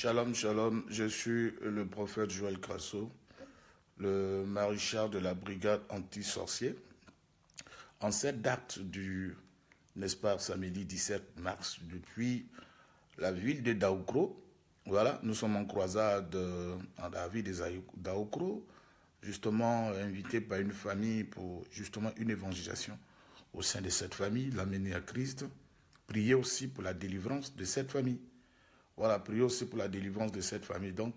Shalom, shalom, je suis le prophète Joël Crasso, le maréchal de la brigade anti-sorcier. En cette date du, n'est-ce pas, samedi 17 mars, depuis la ville de Daoukro, voilà, nous sommes en croisade euh, en la ville de Daoukro, justement invité par une famille pour justement une évangélisation au sein de cette famille, l'amener à Christ, prier aussi pour la délivrance de cette famille. Voilà, prions aussi pour la délivrance de cette famille. Donc,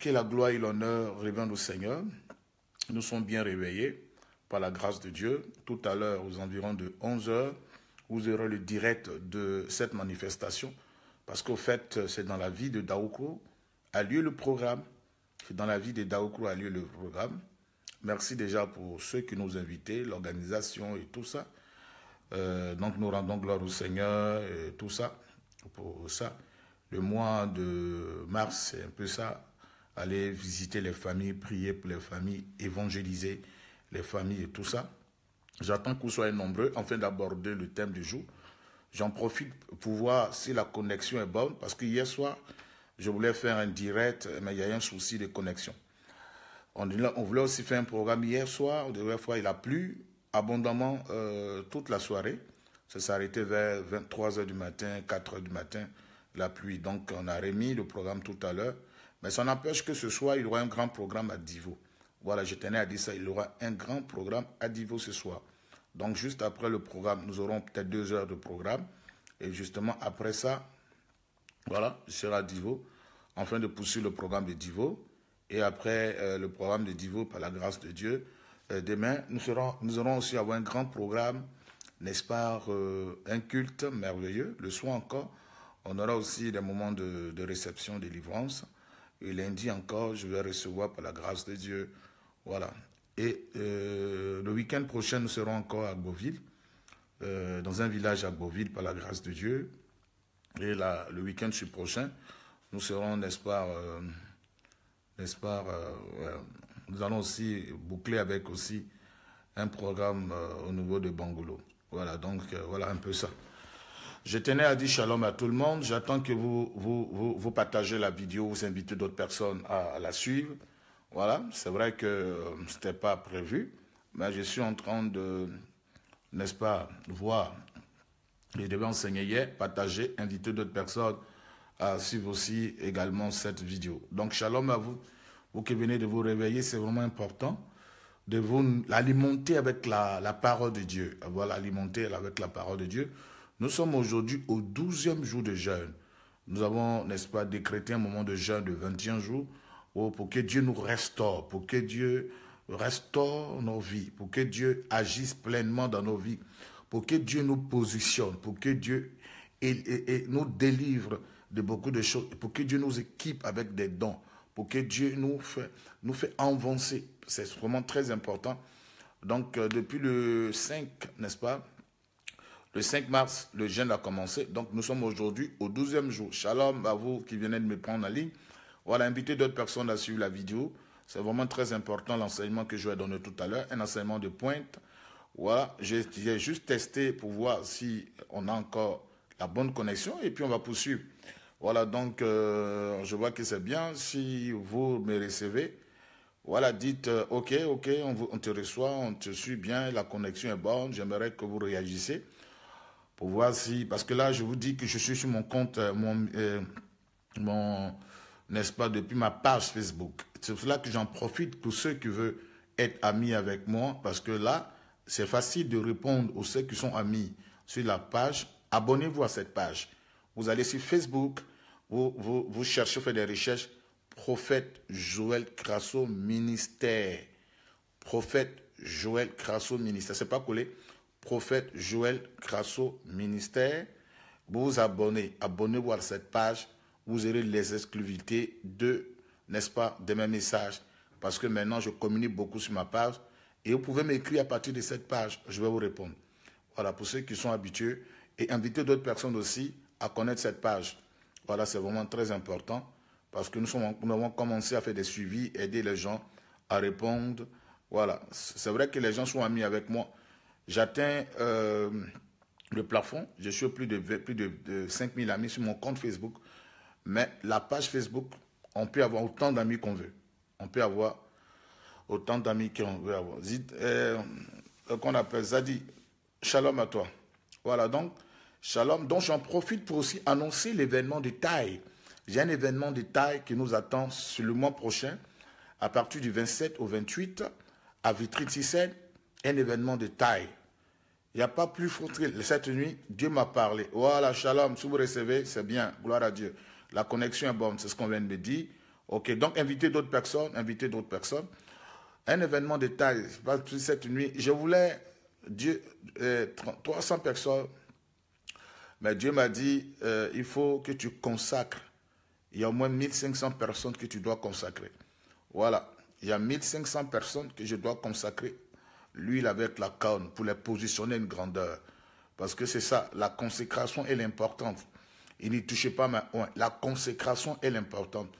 que la gloire et l'honneur reviennent au Seigneur. Nous sommes bien réveillés par la grâce de Dieu. Tout à l'heure, aux environs de 11 h vous aurez le direct de cette manifestation. Parce qu'au fait, c'est dans la vie de Daoko a lieu le programme. C'est dans la vie de Daoko a lieu le programme. Merci déjà pour ceux qui nous invitaient, l'organisation et tout ça. Euh, donc nous rendons gloire au Seigneur et tout ça pour ça. Le mois de mars, c'est un peu ça. Aller visiter les familles, prier pour les familles, évangéliser les familles et tout ça. J'attends qu'on soit nombreux afin d'aborder le thème du jour. J'en profite pour voir si la connexion est bonne parce que hier soir, je voulais faire un direct, mais il y a eu un souci de connexion. On, on, voulait aussi faire un programme hier soir. de fois il a plu abondamment euh, toute la soirée. Ça s'est arrêté vers 23 h du matin, 4 h du matin, la pluie. Donc, on a remis le programme tout à l'heure. Mais ça n'empêche que ce soir, il y aura un grand programme à Divo. Voilà, je tenais à dire ça. Il y aura un grand programme à Divo ce soir. Donc, juste après le programme, nous aurons peut-être deux heures de programme. Et justement, après ça, voilà, je serai à Divo, enfin de poursuivre le programme de Divo. Et après euh, le programme de Divo, par la grâce de Dieu, euh, demain, nous, serons, nous aurons aussi avoir un grand programme n'est-ce pas, euh, un culte merveilleux. Le soir encore, on aura aussi des moments de, réception, de délivrance. Et lundi encore, je vais recevoir par la grâce de Dieu. Voilà. Et euh, le week-end prochain, nous serons encore à Beauville, euh, dans un village à Beauville, par la grâce de Dieu. Et là, le week-end prochain, nous serons, n'est-ce pas, n'est-ce pas, nous allons aussi boucler avec aussi un programme au niveau de Bangolo. Voilà, donc euh, voilà un peu ça. Je tenais à dire shalom à tout le monde. J'attends que vous, vous, partagez la vidéo, vous invitez d'autres personnes à, la suivre. Voilà, c'est vrai que euh, ce n'était pas prévu, mais je suis en train de, n'est-ce pas, voir. Je devais enseigner hier, partager, inviter d'autres personnes à suivre aussi également cette vidéo. Donc shalom à vous, vous qui venez de vous réveiller, c'est vraiment important de vous l'alimenter avec la, la, parole de Dieu. Avoir ah, l'alimenter avec la parole de Dieu. Nous sommes aujourd'hui au douzième jour de jeûne. Nous avons, n'est-ce pas, décrété un moment de jeûne de 21 jours oh, pour que Dieu nous restaure, pour que Dieu restaure nos vies, pour que Dieu agisse pleinement dans nos vies, pour que Dieu nous positionne, pour que Dieu nous délivre de beaucoup de choses, pour que Dieu nous équipe avec des dons, pour que Dieu nous fait, nous fait avancer. C'est vraiment très important. Donc, euh, depuis le 5, n'est-ce pas Le 5 mars, le jeûne a commencé. Donc, nous sommes aujourd'hui au 12e jour. Shalom à vous qui venez de me prendre en ligne. Voilà, invitez d'autres personnes à suivre la vidéo. C'est vraiment très important l'enseignement que je vais donner tout à l'heure, un enseignement de pointe. Voilà, j'ai juste testé pour voir si on a encore la bonne connexion et puis on va poursuivre. Voilà, donc euh, je vois que c'est bien. Si vous me recevez, voilà, dites euh, OK, OK, on, vous, te reçoit, on te suit bien, la connexion est bonne, j'aimerais que vous réagissiez pour voir si. Parce que là, je vous dis que je suis sur mon compte, euh, mon, n'est-ce pas, depuis ma page Facebook. C'est pour cela que j'en profite pour ceux qui veulent être amis avec moi, parce que là, c'est facile de répondre aux ceux qui sont amis sur la page. Abonnez-vous à cette page. Vous allez sur Facebook, vous, cherchez, vous faites des recherches, prophète Joël Crasso, ministère. Prophète Joël Crasso, ministère. C'est pas collé. Prophète Joël Crasso, ministère. Vous vous abonnez, abonnez-vous à cette page. Vous aurez les exclusivités de, n'est-ce pas, de mes messages. Parce que maintenant, je communique beaucoup sur ma page. Et vous pouvez m'écrire à partir de cette page. Je vais vous répondre. Voilà, pour ceux qui sont habitués. Et invitez d'autres personnes aussi à connaître cette page. Voilà, c'est vraiment très important parce que nous, sommes, nous avons commencé à faire des suivis, aider les gens à répondre. Voilà, c'est vrai que les gens sont amis avec moi. J'atteins euh, le plafond, je suis plus de, plus de, de 5000 amis sur mon compte Facebook. Mais la page Facebook, on peut avoir autant d'amis qu'on veut. On peut avoir autant d'amis qu'on veut avoir. Euh, euh, qu'on appelle Zadi, shalom à toi. Voilà, donc, Shalom, donc j'en profite pour aussi annoncer l'événement de taille. J'ai un événement de taille qui nous attend sur le mois prochain, à partir du 27 au 28, à Vitry-Tissène, un événement de taille. Il n'y a pas plus que Cette nuit, Dieu m'a parlé. Voilà, shalom, si vous recevez, c'est bien, gloire à Dieu. La connexion est bonne, c'est ce qu'on vient de me dire. Ok, donc invitez d'autres personnes, invitez d'autres personnes. Un événement de taille, cette nuit, je voulais Dieu, 300 euh, personnes mais Dieu m'a dit, euh, il faut que tu consacres. Il y a au moins 1500 personnes que tu dois consacrer. Voilà, il y a 1500 personnes que je dois consacrer. L'huile avec la corne pour les positionner une grandeur. Parce que c'est ça, la consécration est l'importante. Il n'y touchait pas, ma mais la consécration est l'importante.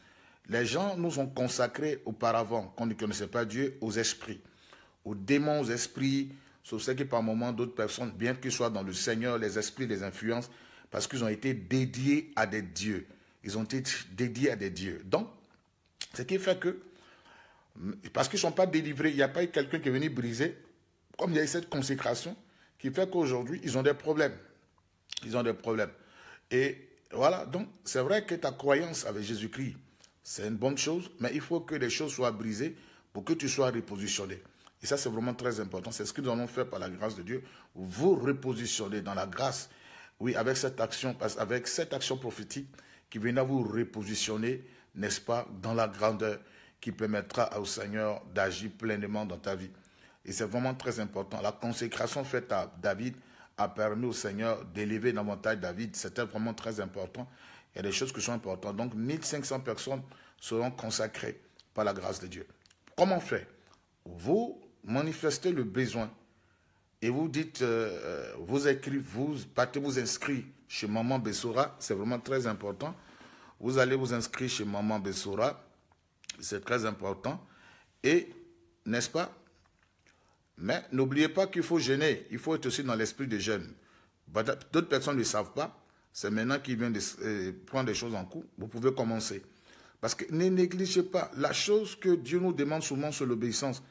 Les gens nous ont consacrés auparavant, quand ils ne connaissaient pas Dieu, aux esprits, aux démons, aux esprits, Sauf ce que par moment d'autres personnes, bien qu'ils soient dans le Seigneur, les esprits les influences, parce qu'ils ont été dédiés à des dieux. Ils ont été dédiés à des dieux. Donc, ce qui fait que, parce qu'ils ne sont pas délivrés, il n'y a pas eu quelqu'un qui est venu briser, comme il y a eu cette consécration, qui fait qu'aujourd'hui, ils ont des problèmes. Ils ont des problèmes. Et voilà, donc c'est vrai que ta croyance avec Jésus-Christ, c'est une bonne chose, mais il faut que les choses soient brisées pour que tu sois repositionné. Et ça, c'est vraiment très important. C'est ce que nous allons faire par la grâce de Dieu. Vous repositionner dans la grâce. Oui, avec cette action, avec cette action prophétique qui viendra vous repositionner, n'est-ce pas, dans la grandeur qui permettra au Seigneur d'agir pleinement dans ta vie. Et c'est vraiment très important. La consécration faite à David a permis au Seigneur d'élever davantage David. C'était vraiment très important. Il y a des choses qui sont importantes. Donc, 1500 personnes seront consacrées par la grâce de Dieu. Comment faire Vous manifestez le besoin et vous dites, euh, euh, vous écrivez, vous partez vous inscrire chez Maman Bessora, c'est vraiment très important. Vous allez vous inscrire chez Maman Bessora, c'est très important. Et, n'est-ce pas Mais n'oubliez pas qu'il faut gêner, il faut être aussi dans l'esprit des jeunes. D'autres personnes ne le savent pas, c'est maintenant qu'ils viennent euh, prendre des choses en cours. Vous pouvez commencer. Parce que ne négligez pas, la chose que Dieu nous demande souvent, sur l'obéissance.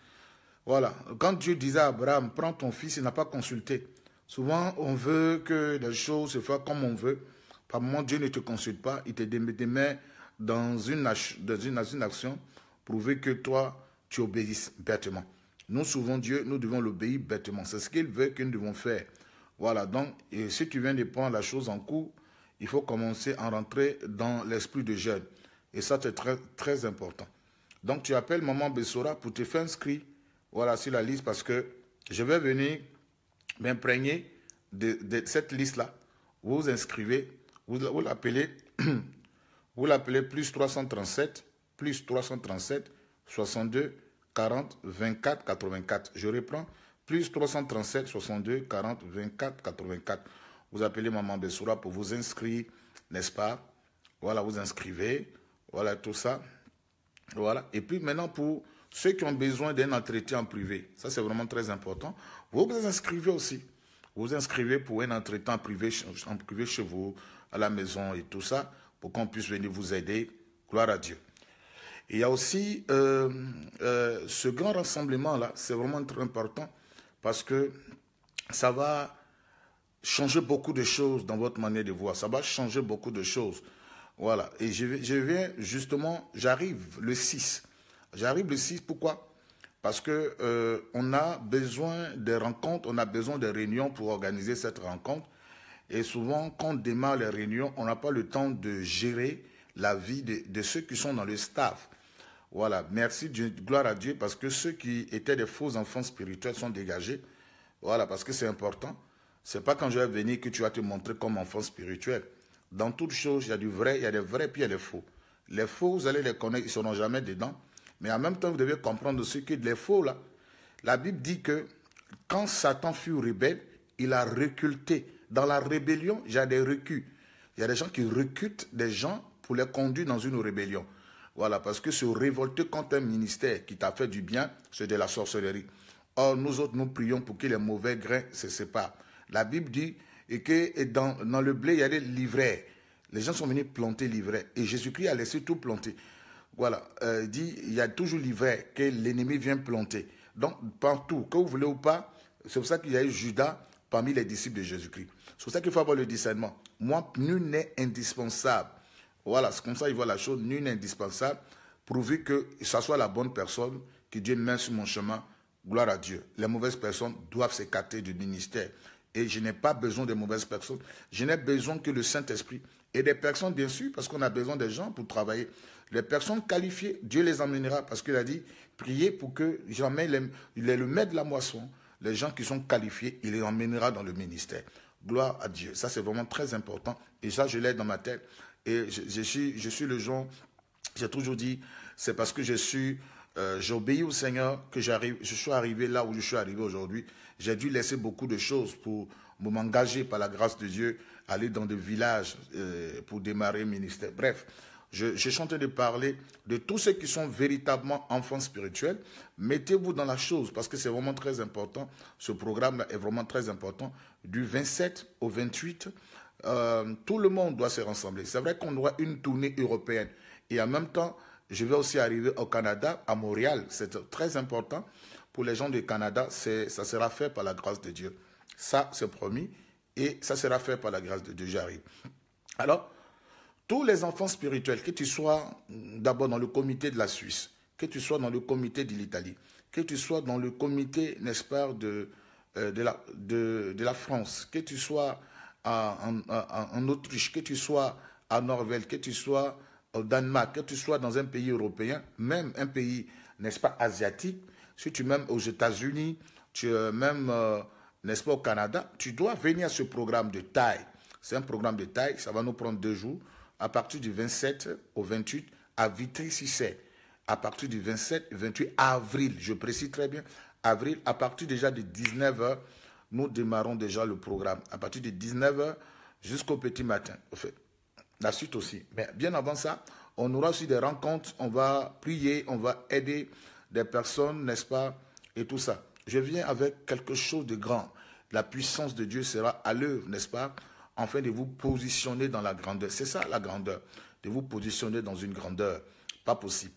Voilà. Quand Dieu disait à Abraham, prends ton fils, il n'a pas consulté. Souvent, on veut que les choses se fassent comme on veut. Par moment, Dieu ne te consulte pas. Il te met dans une, dans une, une action pour que toi, tu obéisses bêtement. Nous, souvent, Dieu, nous devons l'obéir bêtement. C'est ce qu'il veut que nous devons faire. Voilà, donc, et si tu viens de prendre la chose en cours, il faut commencer à rentrer dans l'esprit de jeûne. Et ça, c'est très, très important. Donc, tu appelles Maman Bessora pour te faire inscrire voilà, sur la liste parce que je vais venir m'imprégner de, cette liste-là. Vous vous inscrivez, vous, vous l'appelez, vous l'appelez plus 337, plus 337, 62, 40, 24, 84. Je reprends, plus 337, 62, 40, 24, 84. Vous appelez Maman Bessoura pour vous inscrire, n'est-ce pas Voilà, vous inscrivez, voilà tout ça. Voilà. Et puis maintenant, pour ceux qui ont besoin d'un entretien en privé, ça c'est vraiment très important. Vous vous inscrivez aussi. Vous vous inscrivez pour un entretien en privé, en privé chez vous, à la maison et tout ça, pour qu'on puisse venir vous aider. Gloire à Dieu. Il y a aussi euh, euh, ce grand rassemblement-là, c'est vraiment très important parce que ça va changer beaucoup de choses dans votre manière de voir. Ça va changer beaucoup de choses. Voilà. Et je, je viens justement, j'arrive le 6. J'arrive ici, pourquoi Parce que euh, on a besoin des rencontres, on a besoin des réunions pour organiser cette rencontre. Et souvent, quand on démarre les réunions, on n'a pas le temps de gérer la vie de, ceux qui sont dans le staff. Voilà, merci, Dieu, gloire à Dieu, parce que ceux qui étaient des faux enfants spirituels sont dégagés. Voilà, parce que c'est important. C'est pas quand je vais venir que tu vas te montrer comme enfant spirituel. Dans toute chose, il y a du vrai, il y a des vrais, puis il y a des faux. Les faux, vous allez les connaître, ils seront jamais dedans. Mais en même temps, vous devez comprendre ce qui est faux là. La Bible dit que quand Satan fut rebelle, il a reculté. Dans la rébellion, il y a des reculs. Il y a des gens qui reculent des gens pour les conduire dans une rébellion. Voilà, parce que se révolter contre un ministère qui t'a fait du bien, c'est de la sorcellerie. Or, nous autres, nous prions pour que les mauvais grains se séparent. La Bible dit et que dans, le blé, il y a des livrets. Les gens sont venus planter livrets. Et Jésus-Christ a laissé tout planter. Voilà, euh, dit, il y a toujours l'hiver que l'ennemi vient planter. Donc, partout, que vous voulez ou pas, c'est pour ça qu'il y a eu Judas parmi les disciples de Jésus-Christ. C'est pour ça qu'il faut avoir le discernement. Moi, nul n'est indispensable. Voilà, c'est comme ça qu'il voit la chose, nul n'est indispensable, pourvu que ce soit la bonne personne que Dieu met sur mon chemin. Gloire à Dieu. Les mauvaises personnes doivent s'écarter du ministère. Et je n'ai pas besoin de mauvaises personnes. Je n'ai besoin que le Saint-Esprit et des personnes, bien sûr, parce qu'on a besoin des gens pour travailler. Les personnes qualifiées, Dieu les emmènera parce qu'il a dit, priez pour que jamais il est le maître de la moisson, les gens qui sont qualifiés, il les emmènera dans le ministère. Gloire à Dieu. Ça, c'est vraiment très important. Et ça, je l'ai dans ma tête. Et je, suis, je suis le genre, j'ai toujours dit, c'est parce que je suis, euh, j'obéis au Seigneur que j'arrive, je suis arrivé là où je suis arrivé aujourd'hui. J'ai dû laisser beaucoup de choses pour m'engager par la grâce de Dieu, aller dans des villages euh, pour démarrer ministère. Bref, j'ai chanté de parler de tous ceux qui sont véritablement enfants spirituels. Mettez-vous dans la chose parce que c'est vraiment très important. Ce programme est vraiment très important. Du 27 au 28, euh, tout le monde doit se rassembler. C'est vrai qu'on doit une tournée européenne. Et en même temps, je vais aussi arriver au Canada, à Montréal. C'est très important pour les gens du Canada. Ça sera fait par la grâce de Dieu. Ça, c'est promis. Et ça sera fait par la grâce de Dieu. J'arrive. Alors, tous les enfants spirituels, que tu sois d'abord dans le comité de la Suisse, que tu sois dans le comité de l'Italie, que tu sois dans le comité, n'est-ce pas, de, euh, de, la, France, que tu sois en, Autriche, que tu sois à Norvège, que tu sois au Danemark, que tu sois dans un pays européen, même un pays, n'est-ce pas, asiatique, si tu même aux États-Unis, tu même, euh, n'est-ce pas, au Canada, tu dois venir à ce programme de taille. C'est un programme de taille, ça va nous prendre deux jours à partir du 27 au 28 à vitry seine À partir du 27 28 avril, je précise très bien, avril, à partir déjà de 19h, nous démarrons déjà le programme. À partir de 19h jusqu'au petit matin. la suite aussi. Mais bien avant ça, on aura aussi des rencontres, on va prier, on va aider des personnes, n'est-ce pas, et tout ça. Je viens avec quelque chose de grand. La puissance de Dieu sera à l'œuvre, n'est-ce pas Enfin, de vous positionner dans la grandeur. C'est ça la grandeur, de vous positionner dans une grandeur. Pas possible.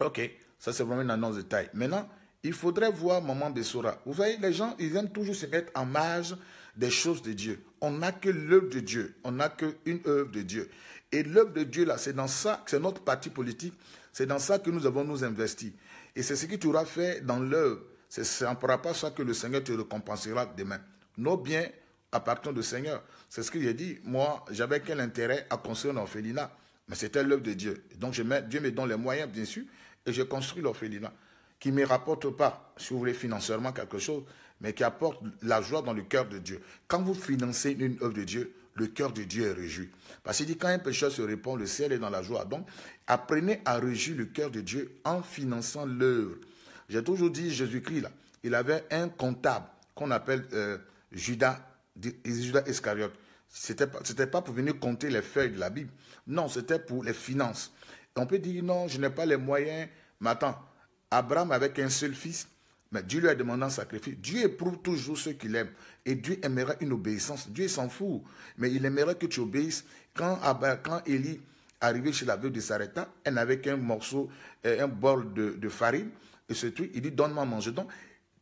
Ok, ça c'est vraiment une annonce de taille. Maintenant, il faudrait voir Maman Bessora. Vous voyez, les gens, ils aiment toujours se mettre en marge des choses de Dieu. On n'a que l'œuvre de Dieu. On n'a qu'une œuvre de Dieu. Et l'œuvre de Dieu, là, c'est dans ça, c'est notre parti politique, c'est dans ça que nous avons nous investi. Et c'est ce que tu auras fait dans l'œuvre. C'est en pourra pas ça que le Seigneur te récompensera demain. Nos biens appartiennent au Seigneur. C'est ce que j'ai dit. Moi, j'avais quel intérêt à construire un Mais c'était l'œuvre de Dieu. Donc, je mets, Dieu me donne les moyens, bien sûr, et je construis l'orphelinat qui ne me rapporte pas, si vous voulez, financièrement quelque chose, mais qui apporte la joie dans le cœur de Dieu. Quand vous financez une œuvre de Dieu, le cœur de Dieu est réjoui. Parce qu'il dit, quand un pécheur se répand, le ciel est dans la joie. Donc, apprenez à réjouir le cœur de Dieu en finançant l'œuvre. J'ai toujours dit, Jésus-Christ, il avait un comptable qu'on appelle euh, Judas Judas c'était c'était pas pour venir compter les feuilles de la Bible. Non, c'était pour les finances. On peut dire, non, je n'ai pas les moyens. Mais attends, Abraham avec un seul fils, mais Dieu lui a demandé un sacrifice. Dieu éprouve toujours ceux qu'il aime. Et Dieu aimerait une obéissance. Dieu s'en fout. Mais il aimerait que tu obéisses. Quand, quand Élie arrivait chez la veuve de Sarepta, elle n'avait qu'un morceau, euh, un bol de, farine. Et ce truc, il dit, donne-moi manger. Donc,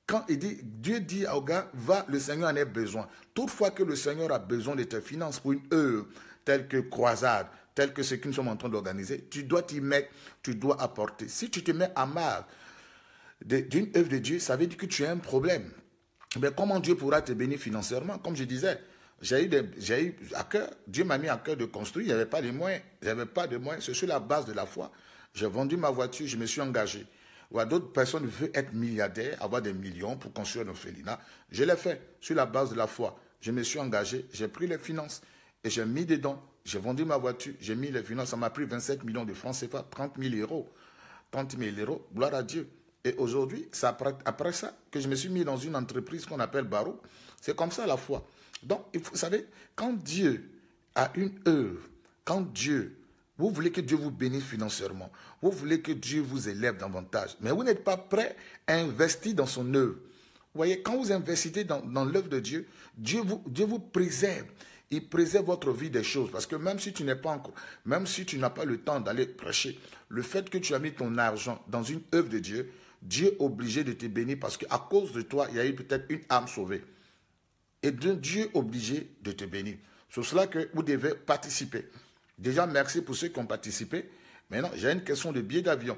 quand il dit, Dieu dit au gars, va, le Seigneur en a besoin. Toutefois que le Seigneur a besoin de tes finances pour une œuvre telle que croisade, telle que ce que nous sommes en train d'organiser, tu dois t'y mettre, tu dois apporter. Si tu te mets à marre d'une œuvre de Dieu, ça veut dire que tu as un problème. Mais comment Dieu pourra te bénir financièrement Comme je disais, j'ai eu, eu, à cœur, Dieu m'a mis à cœur de construire, il n'y avait pas de moyens, il n'y avait pas de moyens, c'est sur la base de la foi. J'ai vendu ma voiture, je me suis engagé ou à d'autres personnes veulent être milliardaires, avoir des millions pour construire un orphelinat. Je l'ai fait sur la base de la foi. Je me suis engagé, j'ai pris les finances et j'ai mis des dons. J'ai vendu ma voiture, j'ai mis les finances, ça m'a pris 27 millions de francs CFA, 30 000 euros. 30 000 euros, gloire à Dieu. Et aujourd'hui, ça après, ça que je me suis mis dans une entreprise qu'on appelle Barreau. C'est comme ça la foi. Donc, vous savez, quand Dieu a une œuvre, quand Dieu vous voulez que Dieu vous bénisse financièrement. Vous voulez que Dieu vous élève davantage. Mais vous n'êtes pas prêt à investir dans son œuvre. Vous voyez, quand vous investissez dans, l'œuvre de Dieu, Dieu vous, Dieu vous préserve. Il préserve votre vie des choses. Parce que même si tu n'es pas encore, même si tu n'as pas le temps d'aller prêcher, le fait que tu as mis ton argent dans une œuvre de Dieu, Dieu est obligé de te bénir parce qu'à cause de toi, il y a eu peut-être une âme sauvée. Et Dieu est obligé de te bénir. C'est cela que vous devez participer. Déjà, merci pour ceux qui ont participé. Maintenant, j'ai une question de billets d'avion.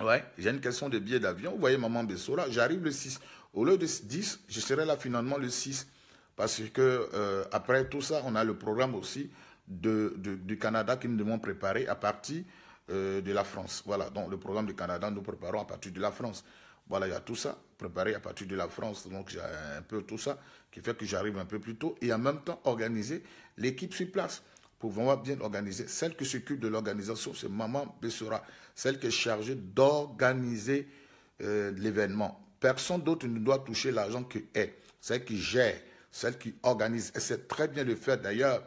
Ouais, j'ai une question de billets d'avion. Vous voyez, maman Bessola, j'arrive le 6. Au lieu de 10, je serai là finalement le 6. Parce que euh, après tout ça, on a le programme aussi de, du Canada qui nous devons préparer à partir euh, de la France. Voilà, donc le programme du Canada, nous préparons à partir de la France. Voilà, il y a tout ça préparé à partir de la France. Donc, j'ai un peu tout ça qui fait que j'arrive un peu plus tôt et en même temps organiser l'équipe sur place pour vraiment bien organiser. Celle qui s'occupe de l'organisation, c'est Maman Bessora, celle qui est chargée d'organiser euh, l'événement. Personne d'autre ne doit toucher l'argent que elle, celle qui gère, celle qui organise. Et c'est très bien le faire. D'ailleurs,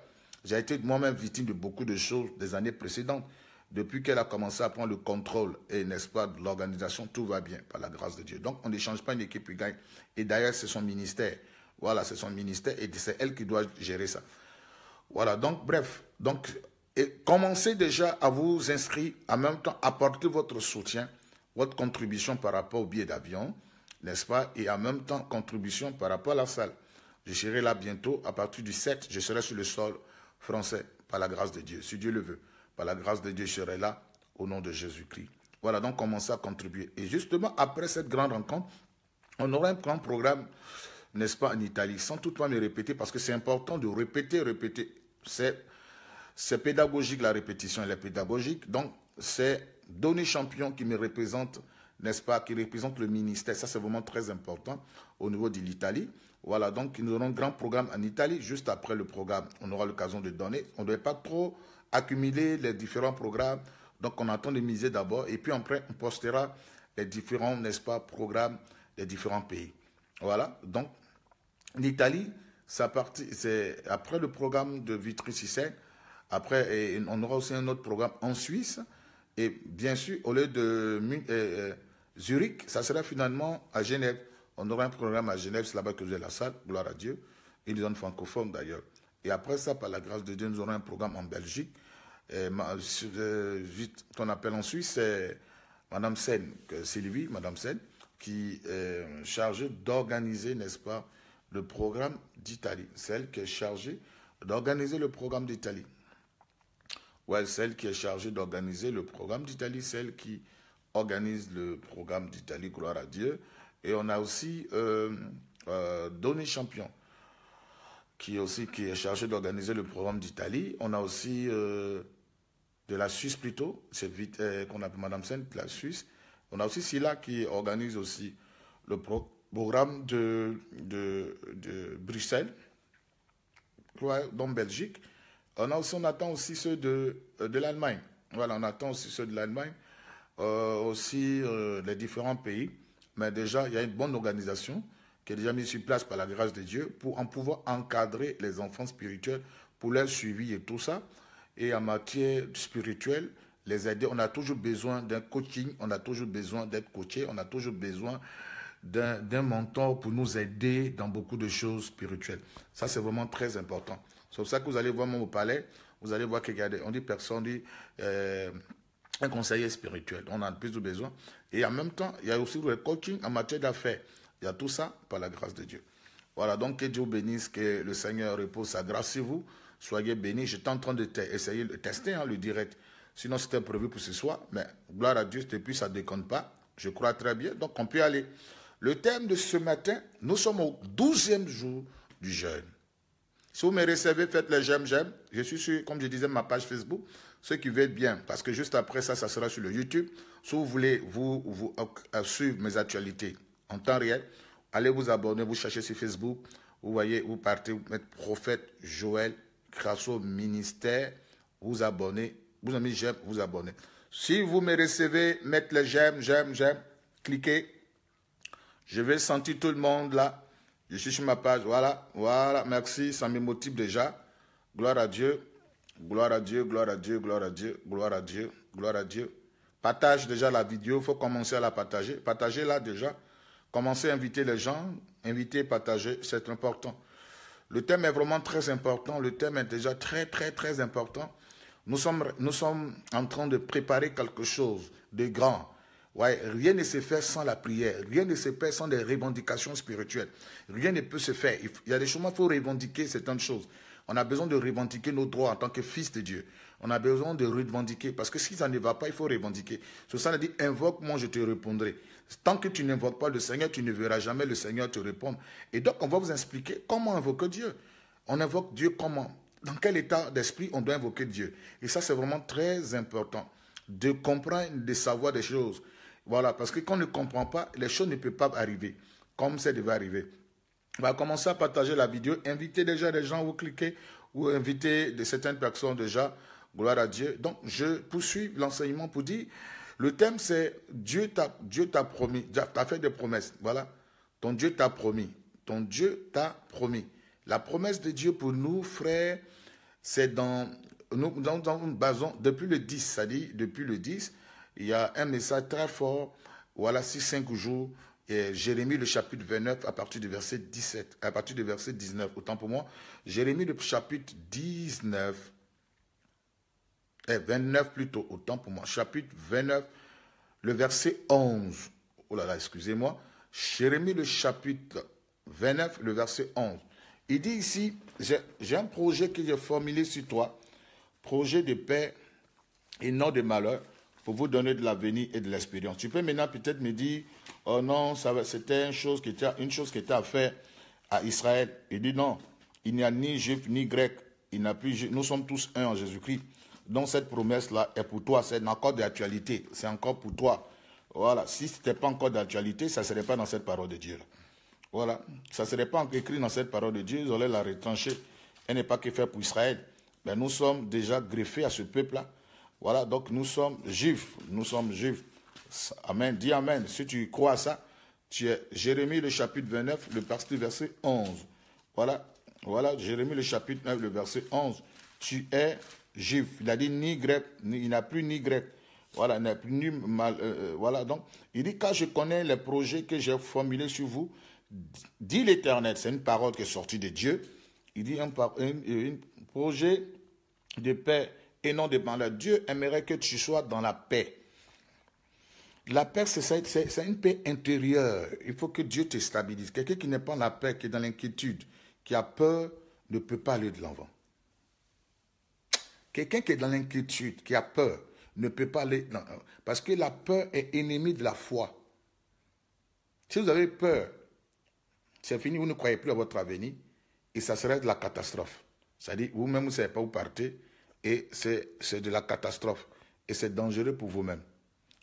j'ai été moi-même victime de beaucoup de choses des années précédentes. Depuis qu'elle a commencé à prendre le contrôle et n'est-ce pas de l'organisation, tout va bien par la grâce de Dieu. Donc on ne change pas une équipe qui gagne. Et d'ailleurs, c'est son ministère. Voilà, c'est son ministère et c'est elle qui doit gérer ça. Voilà, donc bref, donc commencez déjà à vous inscrire, en même temps apporter votre soutien, votre contribution par rapport au billet d'avion, n'est-ce pas, et en même temps contribution par rapport à la salle. Je serai là bientôt, à partir du 7, je serai sur le sol français, par la grâce de Dieu, si Dieu le veut. Par la grâce de Dieu, je serai là, au nom de Jésus-Christ. Voilà, donc commencez à contribuer. Et justement, après cette grande rencontre, on aura un grand programme n'est-ce pas, en Italie, sans toutefois me répéter, parce que c'est important de répéter, répéter. C'est pédagogique, la répétition, elle est pédagogique. Donc, c'est donner champion qui me représente, n'est-ce pas, qui représente le ministère. Ça, c'est vraiment très important au niveau de l'Italie. Voilà, donc nous aurons un grand programme en Italie. Juste après le programme, on aura l'occasion de donner. On ne doit pas trop accumuler les différents programmes. Donc, on attend de miser d'abord. Et puis après, on postera les différents, n'est-ce pas, programmes des différents pays. Voilà, donc L'Italie, c'est après le programme de vitry après, on aura aussi un autre programme en Suisse. Et bien sûr, au lieu de euh, euh, Zurich, ça sera finalement à Genève. On aura un programme à Genève, c'est là-bas que j'ai la salle, gloire à Dieu. Ils sont francophones d'ailleurs. Et après ça, par la grâce de Dieu, nous aurons un programme en Belgique. Et, euh, vite, qu'on appelle en Suisse, c'est Madame Sen, Sylvie, Madame Sen, qui est chargée d'organiser, n'est-ce pas, le programme d'Italie, celle qui est chargée d'organiser le programme d'Italie. Ouais, celle qui est chargée d'organiser le programme d'Italie, celle qui organise le programme d'Italie, gloire à Dieu. Et on a aussi euh, euh, Donny Champion, qui est aussi qui est chargé d'organiser le programme d'Italie. On a aussi euh, de la Suisse plutôt, c'est vite qu'on appelle Madame Sainte, la Suisse. On a aussi Silla qui organise aussi le, programme programme de, de, de Bruxelles, dans Belgique. On, a aussi, on attend aussi ceux de, euh, de l'Allemagne. Voilà, on attend aussi ceux de l'Allemagne, euh, aussi euh, les différents pays. Mais déjà, il y a une bonne organisation qui est déjà mise sur place par la grâce de Dieu pour en pouvoir encadrer les enfants spirituels pour leur suivi et tout ça. Et en matière spirituelle, les aider, on a toujours besoin d'un coaching, on a toujours besoin d'être coaché, on a toujours besoin d'un mentor pour nous aider dans beaucoup de choses spirituelles. Ça, c'est vraiment très important. C'est pour ça que vous allez voir, mon palais, vous allez voir que, regardez, on dit personne, on dit euh, un conseiller spirituel. On en a plus de besoin. Et en même temps, il y a aussi le coaching en matière d'affaires. Il y a tout ça par la grâce de Dieu. Voilà, donc que Dieu bénisse, que le Seigneur repose sa grâce sur vous. Soyez bénis. J'étais en train de de tester hein, le direct. Sinon, c'était prévu pour ce soir. Mais gloire à Dieu, depuis, ça ne déconne pas. Je crois très bien. Donc, on peut aller. Le thème de ce matin, nous sommes au douzième jour du jeûne. Si vous me recevez, faites le j'aime, j'aime. Je suis sur, comme je disais, ma page Facebook, ceux qui veulent bien, parce que juste après ça, ça sera sur le YouTube. Si vous voulez vous, vous euh, suivre mes actualités en temps réel, allez vous abonner, vous cherchez sur Facebook, vous voyez, vous partez, vous mettez prophète Joël au ministère, vous abonnez, vous avez mis j'aime, vous abonnez. Si vous me recevez, mettez le j'aime, j'aime, j'aime, cliquez, je vais sentir tout le monde là. Je suis sur ma page. Voilà, voilà. Merci, ça me motive déjà. Gloire à Dieu. Gloire à Dieu, gloire à Dieu, gloire à Dieu, gloire à Dieu, gloire à Dieu. Partage déjà la vidéo, il faut commencer à la partager. Partagez-la déjà. Commencez à inviter les gens, inviter, partager, c'est important. Le thème est vraiment très important, le thème est déjà très, très, très important. Nous sommes, nous sommes en train de préparer quelque chose de grand. Ouais, rien ne se fait sans la prière, rien ne se fait sans des revendications spirituelles. Rien ne peut se faire. Il y a des choses il faut revendiquer, certaines choses. On a besoin de revendiquer nos droits en tant que fils de Dieu. On a besoin de revendiquer. Parce que si ça ne va pas, il faut revendiquer. C'est ça, dit invoque-moi, je te répondrai. Tant que tu n'invoques pas le Seigneur, tu ne verras jamais le Seigneur te répondre. Et donc, on va vous expliquer comment invoquer Dieu. On invoque Dieu comment Dans quel état d'esprit on doit invoquer Dieu Et ça, c'est vraiment très important de comprendre, de savoir des choses. Voilà, parce que quand on ne comprend pas, les choses ne peuvent pas arriver comme ça devait arriver. On va commencer à partager la vidéo, inviter déjà des gens, vous cliquez, ou inviter de certaines personnes déjà, gloire à Dieu. Donc, je poursuis l'enseignement pour dire, le thème c'est Dieu t'a, Dieu t'a promis, t'a fait des promesses, voilà. Ton Dieu t'a promis, ton Dieu t'a promis. La promesse de Dieu pour nous, frères, c'est dans, nous, dans, dans, depuis le 10, ça dit depuis le 10, il y a un message très fort. Voilà, si cinq jours, et Jérémie le chapitre 29 à partir du verset 17, à partir du verset 19, autant pour moi. Jérémie le chapitre 19, et 29 plutôt, autant pour moi. Chapitre 29, le verset 11. Oh là là, excusez-moi. Jérémie le chapitre 29, le verset 11. Il dit ici, j'ai un projet que j'ai formulé sur toi, projet de paix et non de malheur, pour vous donner de l'avenir et de l'expérience. Tu peux maintenant peut-être me dire, oh non, c'était une chose qui était, une chose à faire à Israël. Il dit non, il n'y a ni juif ni grec, il n'a plus, nous sommes tous un en Jésus-Christ. Donc cette promesse-là est pour toi, c'est encore d'actualité, c'est encore pour toi. Voilà, si ce n'était pas encore d'actualité, ça ne serait pas dans cette parole de Dieu. Voilà, ça ne serait pas écrit dans cette parole de Dieu, ils allaient la retrancher. Elle n'est pas que faire pour Israël. Mais nous sommes déjà greffés à ce peuple-là. Voilà, donc nous sommes juifs. Nous sommes juifs. Amen. Dis Amen. Si tu crois ça, tu es Jérémie le chapitre 29, le verset 11. Voilà, voilà, Jérémie le chapitre 9, le verset 11. Tu es juif. Il a dit ni grec, il n'a plus ni grec. Voilà, il n'a plus ni mal. Euh, euh, voilà, donc, il dit, quand je connais les projets que j'ai formulés sur vous, dit l'Éternel. C'est une parole qui est sortie de Dieu. Il dit un projet de paix et non de malheur. Dieu aimerait que tu sois dans la paix. La paix, c'est une paix intérieure. Il faut que Dieu te stabilise. Quelqu'un qui n'est pas dans la paix, qui est dans l'inquiétude, qui a peur, ne peut pas aller de l'avant. Quelqu'un qui est dans l'inquiétude, qui a peur, ne peut pas aller. parce que la peur est ennemie de la foi. Si vous avez peur, c'est fini, vous ne croyez plus à votre avenir et ça serait de la catastrophe. C'est-à-dire, vous-même, vous ne savez pas où partez et c'est de la catastrophe et c'est dangereux pour vous-même.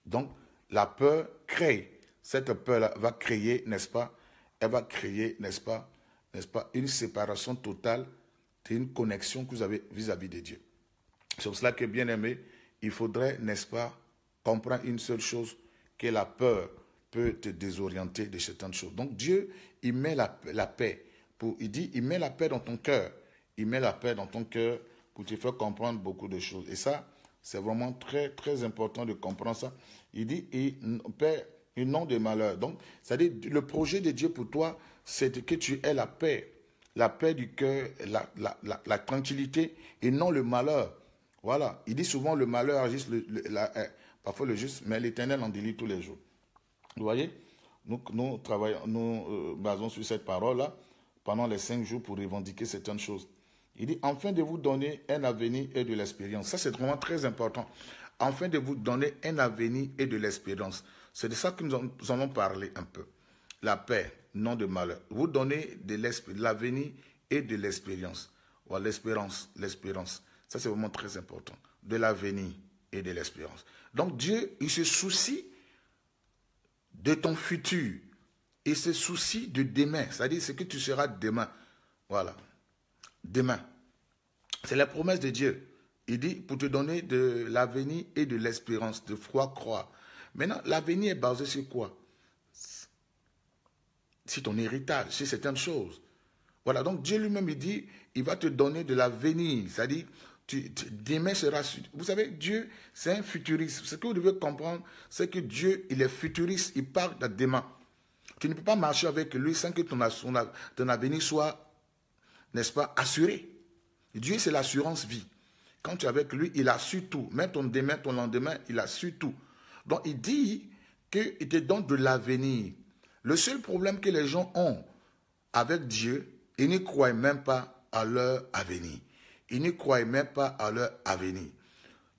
Donc, la peur crée. Cette peur-là va créer, n'est-ce pas Elle va créer, n'est-ce pas, n'est-ce pas, une séparation totale d'une connexion que vous avez vis-à-vis de Dieu. C'est pour cela que, bien aimé, il faudrait, n'est-ce pas, comprendre une seule chose, que la peur peut te désorienter de certaines choses. Donc Dieu, il met la, la paix. Pour, il dit, il met la paix dans ton cœur. Il met la paix dans ton cœur pour te faire comprendre beaucoup de choses. Et ça, c'est vraiment très, très important de comprendre ça. Il dit, il paix, une nom de malheur. Donc, c'est-à-dire, le projet de Dieu pour toi, c'est que tu aies la paix, la paix du cœur, la, tranquillité et non le malheur. Voilà. Il dit souvent le malheur agisse, euh, parfois le juste, mais l'éternel en délit tous les jours. Vous voyez nous, nous, travaillons, nous euh, basons sur cette parole-là pendant les cinq jours pour revendiquer certaines choses. Il dit, enfin de vous donner un avenir et de l'espérance. Ça, c'est vraiment très important. Enfin de vous donner un avenir et de l'espérance. C'est de ça que nous allons parler un peu. La paix, non de malheur. Vous donner de l'avenir et de l'espérance. Voilà, l'espérance, l'espérance. Ça, c'est vraiment très important. De l'avenir et de l'espérance. Donc Dieu, il se soucie de ton futur. Il se soucie de demain. C'est-à-dire ce que tu seras demain. Voilà demain. C'est la promesse de Dieu. Il dit, pour te donner de l'avenir et de l'espérance, de foi, croire. Maintenant, l'avenir est basé sur quoi Sur ton héritage, sur certaines choses. Voilà, donc Dieu lui-même, il dit, il va te donner de l'avenir. C'est-à-dire, demain sera... Vous savez, Dieu, c'est un futuriste. Ce que vous devez comprendre, c'est que Dieu, il est futuriste, il parle de demain. Tu ne peux pas marcher avec lui sans que ton avenir soit n'est-ce pas, assuré. Dieu, c'est l'assurance vie. Quand tu es avec lui, il a su tout. Même ton demain, ton lendemain, il a su tout. Donc, il dit qu'il te donne de l'avenir. Le seul problème que les gens ont avec Dieu, ils ne croient même pas à leur avenir. Ils ne croient même pas à leur avenir.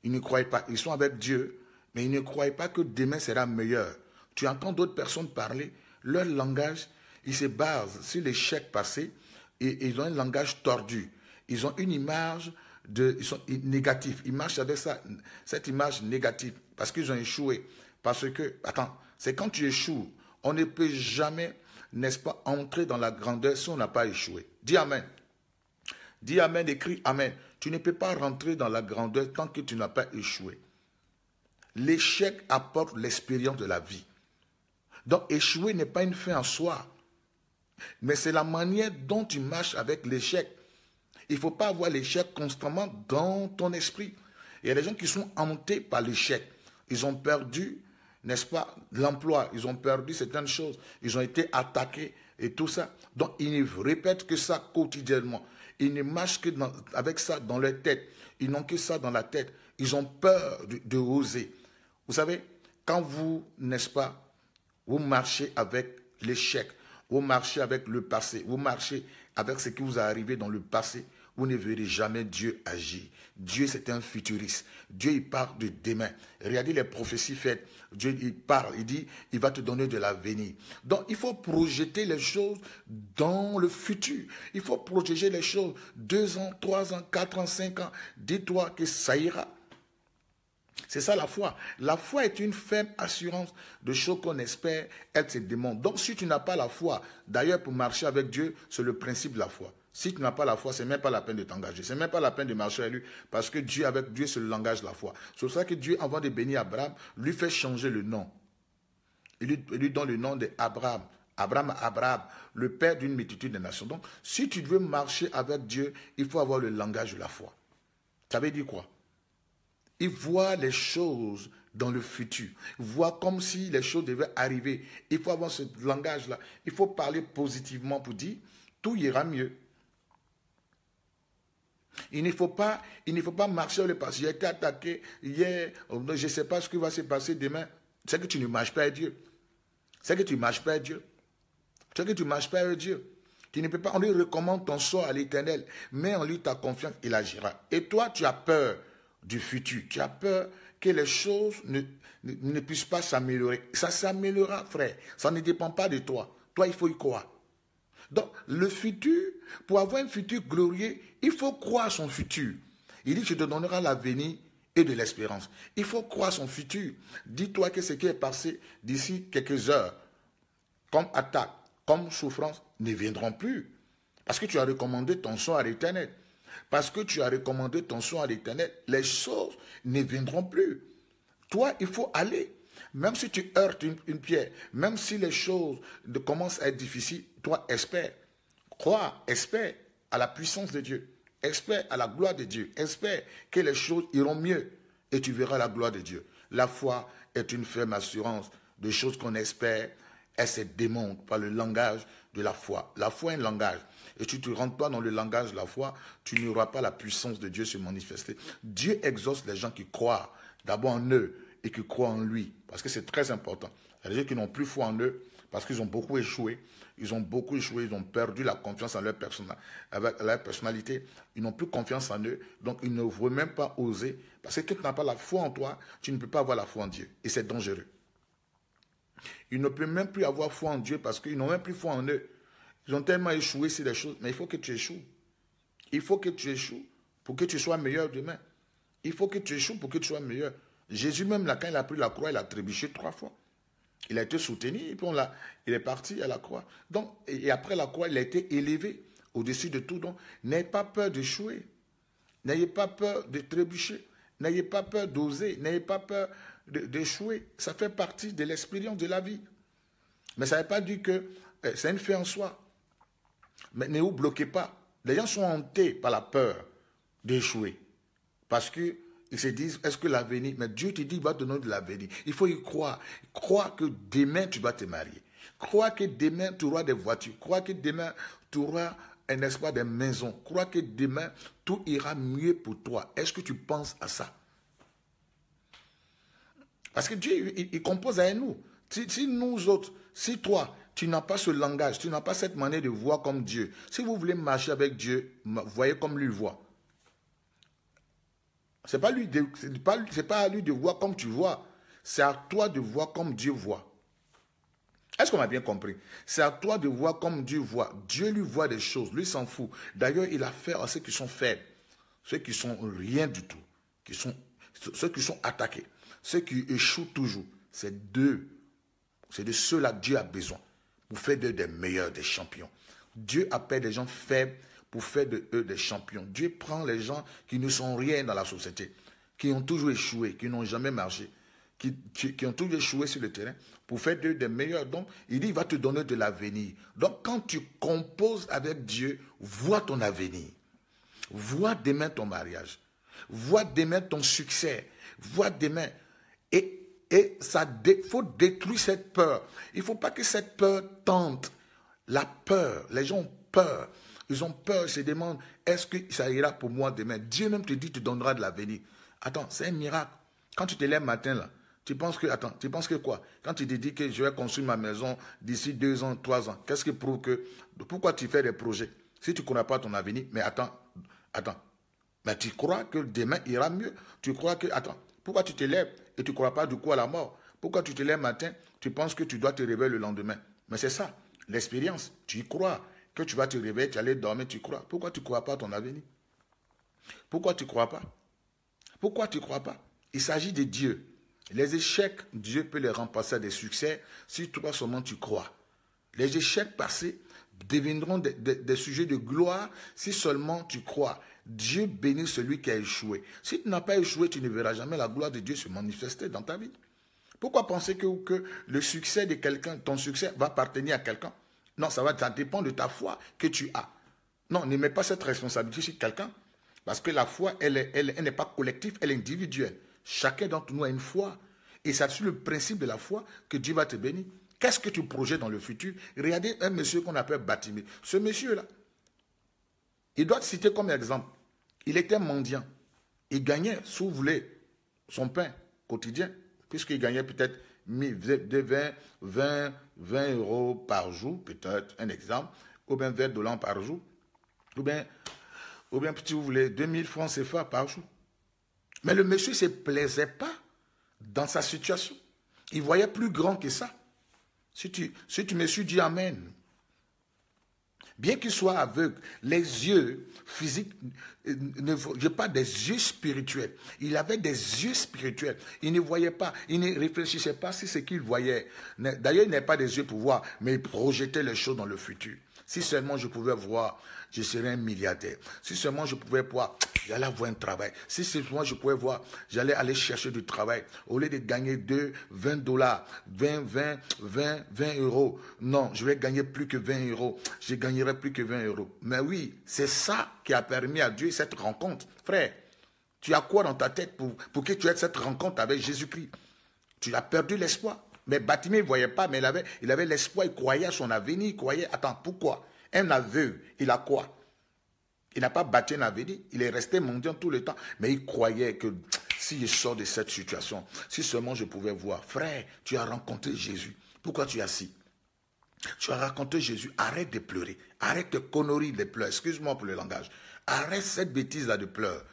Ils ne croient pas. Ils sont avec Dieu, mais ils ne croient pas que demain sera meilleur. Tu entends d'autres personnes parler, leur langage, il se base sur l'échec passé, ils ont un langage tordu. Ils ont une image de, ils sont négatifs. marchent avec ça, cette image négative, parce qu'ils ont échoué. Parce que, attends, c'est quand tu échoues, on ne peut jamais, n'est-ce pas, entrer dans la grandeur si on n'a pas échoué. Dis Amen. Dis Amen, écris Amen. Tu ne peux pas rentrer dans la grandeur tant que tu n'as pas échoué. L'échec apporte l'expérience de la vie. Donc échouer n'est pas une fin en soi mais c'est la manière dont tu marches avec l'échec. Il ne faut pas avoir l'échec constamment dans ton esprit. Il y a des gens qui sont hantés par l'échec. Ils ont perdu, n'est-ce pas, l'emploi. Ils ont perdu certaines choses. Ils ont été attaqués et tout ça. Donc, ils ne répètent que ça quotidiennement. Ils ne marchent que avec ça dans leur tête. Ils n'ont que ça dans la tête. Ils ont peur de oser. Vous savez, quand vous, n'est-ce pas, vous marchez avec l'échec, vous marchez avec le passé, vous marchez avec ce qui vous est arrivé dans le passé, vous ne verrez jamais Dieu agir. Dieu, c'est un futuriste. Dieu, il parle de demain. Regardez les prophéties faites. Dieu, il parle, il dit, il va te donner de l'avenir. Donc, il faut projeter les choses dans le futur. Il faut protéger les choses. Deux ans, trois ans, quatre ans, cinq ans. Dis-toi que ça ira. C'est ça la foi. La foi est une ferme assurance de choses qu'on espère, être se démons. Donc si tu n'as pas la foi, d'ailleurs pour marcher avec Dieu, c'est le principe de la foi. Si tu n'as pas la foi, c'est même pas la peine de t'engager, c'est même pas la peine de marcher avec lui, parce que Dieu avec Dieu, c'est le langage de la foi. C'est pour ça que Dieu, avant de bénir Abraham, lui fait changer le nom. Il lui, lui donne le nom d'Abraham. Abraham, Abraham, le père d'une multitude de nations. Donc, si tu veux marcher avec Dieu, il faut avoir le langage de la foi. Ça veut dire quoi il voit les choses dans le futur. Il voit comme si les choses devaient arriver. Il faut avoir ce langage-là. Il faut parler positivement pour dire tout ira mieux. Il ne faut pas, il ne faut pas marcher le passé. J'ai été attaqué hier, je ne sais pas ce qui va se passer demain. C'est que tu ne marches pas à Dieu. C'est que tu ne marches pas à Dieu. C'est que tu ne marches pas à Dieu. Tu ne peux pas, on lui recommande ton sort à l'éternel. mais en lui ta confiance, il agira. Et toi, tu as peur du futur. Tu as peur que les choses ne, puissent pas s'améliorer. Ça s'améliorera, frère. Ça ne dépend pas de toi. Toi, il faut y croire. Donc, le futur, pour avoir un futur glorieux, il faut croire son futur. Il dit, je te donnerai l'avenir et de l'espérance. Il faut croire son futur. Dis-toi que ce qui est passé d'ici quelques heures, comme attaque, comme souffrance, ne viendront plus. Parce que tu as recommandé ton son à l'éternel. Parce que tu as recommandé ton soin à l'éternel, les choses ne viendront plus. Toi, il faut aller. Même si tu heurtes une, pierre, même si les choses commencent à être difficiles, toi, espère. Crois, espère à la puissance de Dieu. Espère à la gloire de Dieu. Espère que les choses iront mieux et tu verras la gloire de Dieu. La foi est une ferme assurance de choses qu'on espère. Elle se démontre par le langage de la foi. La foi est un langage et tu ne rentres pas dans le langage de la foi, tu n'auras pas la puissance de Dieu se manifester. Dieu exauce les gens qui croient d'abord en eux et qui croient en lui, parce que c'est très important. Les gens qui n'ont plus foi en eux parce qu'ils ont beaucoup échoué, ils ont beaucoup échoué, ils ont perdu la confiance en leur, avec personnalité, ils n'ont plus confiance en eux, donc ils ne veulent même pas oser, parce que tu n'as pas la foi en toi, tu ne peux pas avoir la foi en Dieu, et c'est dangereux. Ils ne peuvent même plus avoir foi en Dieu parce qu'ils n'ont même plus foi en eux. Ils ont tellement échoué sur des choses. Mais il faut que tu échoues. Il faut que tu échoues pour que tu sois meilleur demain. Il faut que tu échoues pour que tu sois meilleur. Jésus même, là, quand il a pris la croix, il a trébuché trois fois. Il a été soutenu, puis il est parti à la croix. Donc, et après la croix, il a été élevé au-dessus de tout. Donc, n'ayez pas peur d'échouer. N'ayez pas peur de trébucher. N'ayez pas peur d'oser. N'ayez pas peur d'échouer. Ça fait partie de l'expérience de la vie. Mais ça ne pas dire que euh, c'est une fait en soi. Mais ne vous bloquez pas. Les gens sont hantés par la peur d'échouer. Parce que ils se disent, est-ce que l'avenir... Mais Dieu te dit, il va te donner de l'avenir. Il faut y croire. Crois que demain, tu vas te marier. Crois que demain, tu auras des voitures. Crois que demain, tu auras un espoir des maisons. Crois que demain, tout ira mieux pour toi. Est-ce que tu penses à ça Parce que Dieu, il, compose avec nous. si nous autres, si toi, tu n'as pas ce langage, tu n'as pas cette manière de voir comme Dieu. Si vous voulez marcher avec Dieu, voyez comme lui voit. Ce n'est pas, lui pas, à lui de voir comme tu vois. C'est à toi de voir comme Dieu voit. Est-ce qu'on a bien compris C'est à toi de voir comme Dieu voit. Dieu lui voit des choses, lui s'en fout. D'ailleurs, il a fait à ceux qui sont faibles, ceux qui sont rien du tout, qui sont, ceux qui sont attaqués, ceux qui échouent toujours. C'est d'eux, c'est de ceux-là que Dieu a besoin pour faire des meilleurs, des champions. Dieu appelle des gens faibles pour faire de eux des champions. Dieu prend les gens qui ne sont rien dans la société, qui ont toujours échoué, qui n'ont jamais marché, qui, ont toujours échoué sur le terrain, pour faire d'eux des meilleurs. Donc, il dit, va te donner de l'avenir. Donc, quand tu composes avec Dieu, vois ton avenir. Vois demain ton mariage. Vois demain ton succès. Vois demain. Et et ça faut détruire cette peur. Il ne faut pas que cette peur tente. La peur, les gens ont peur. Ils ont peur, ils se demandent, est-ce que ça ira pour moi demain Dieu même te dit, tu donneras de l'avenir. Attends, c'est un miracle. Quand tu te lèves matin, là, tu penses que, attends, tu penses que quoi Quand tu te dis que je vais construire ma maison d'ici deux ans, trois ans, qu'est-ce qui prouve que, pourquoi tu fais des projets Si tu ne connais pas ton avenir, mais attends, attends, mais tu crois que demain ira mieux Tu crois que, attends, pourquoi tu te lèves et tu ne crois pas du coup à la mort. Pourquoi tu te lèves matin, tu penses que tu dois te réveiller le lendemain Mais c'est ça, l'expérience. Tu y crois que tu vas te réveiller, tu allais dormir, tu crois. Pourquoi tu ne crois pas à ton avenir Pourquoi tu ne crois pas Pourquoi tu ne crois pas Il s'agit de Dieu. Les échecs, Dieu peut les remplacer à des succès si toi seulement tu crois. Les échecs passés deviendront des sujets de gloire si seulement tu crois. Dieu bénit celui qui a échoué. Si tu n'as pas échoué, tu ne verras jamais la gloire de Dieu se manifester dans ta vie. Pourquoi penser que, le succès de quelqu'un, ton succès va appartenir à quelqu'un Non, ça va dépendre dépend de ta foi que tu as. Non, ne mets pas cette responsabilité sur quelqu'un. Parce que la foi, elle, n'est pas collective, elle est individuelle. Chacun d'entre nous a une foi. Et c'est sur le principe de la foi que Dieu va te bénir. Qu'est-ce que tu projettes dans le futur Regardez un monsieur qu'on appelle Batimé. Ce monsieur-là, il doit citer comme exemple. Il était mendiant. Il gagnait, si vous voulez, son pain quotidien, puisqu'il gagnait peut-être 20, 20, 20 euros par jour, peut-être, un exemple, ou bien 20 dollars par jour, ou bien, ou bien, si vous voulez, 2000 francs CFA par jour. Mais le monsieur ne se plaisait pas dans sa situation. Il voyait plus grand que ça. Si tu, si tu me suis dit Amen, bien qu'il soit aveugle, les yeux physiques, ne, pas pas des yeux spirituels. Il avait des yeux spirituels. Il ne voyait pas, il ne réfléchissait pas si ce qu'il voyait. D'ailleurs, il n'avait pas des yeux pour voir, mais il projetait les choses dans le futur. Si seulement je pouvais voir je serais un milliardaire. Si seulement je pouvais voir, j'allais avoir un travail. Si seulement je pouvais voir, j'allais aller chercher du travail. Au lieu de gagner 2, 20 dollars, 20, 20, 20, 20 euros. Non, je vais gagner plus que 20 euros. Je gagnerai plus que 20 euros. Mais oui, c'est ça qui a permis à Dieu cette rencontre. Frère, tu as quoi dans ta tête pour, pour que tu aies cette rencontre avec Jésus-Christ Tu as perdu l'espoir. Mais Batimé ne voyait pas, mais il avait l'espoir, il, avait il croyait à son avenir, il croyait. Attends, pourquoi un aveu, il a quoi Il n'a pas battu un aveugle, il est resté mendiant tout le temps. Mais il croyait que si je sors de cette situation, si seulement je pouvais voir, frère, tu as rencontré Jésus. Pourquoi tu es assis tu as raconté Jésus, arrête de pleurer, arrête de conneries de pleurs, excuse-moi pour le langage, arrête cette bêtise-là de pleurs.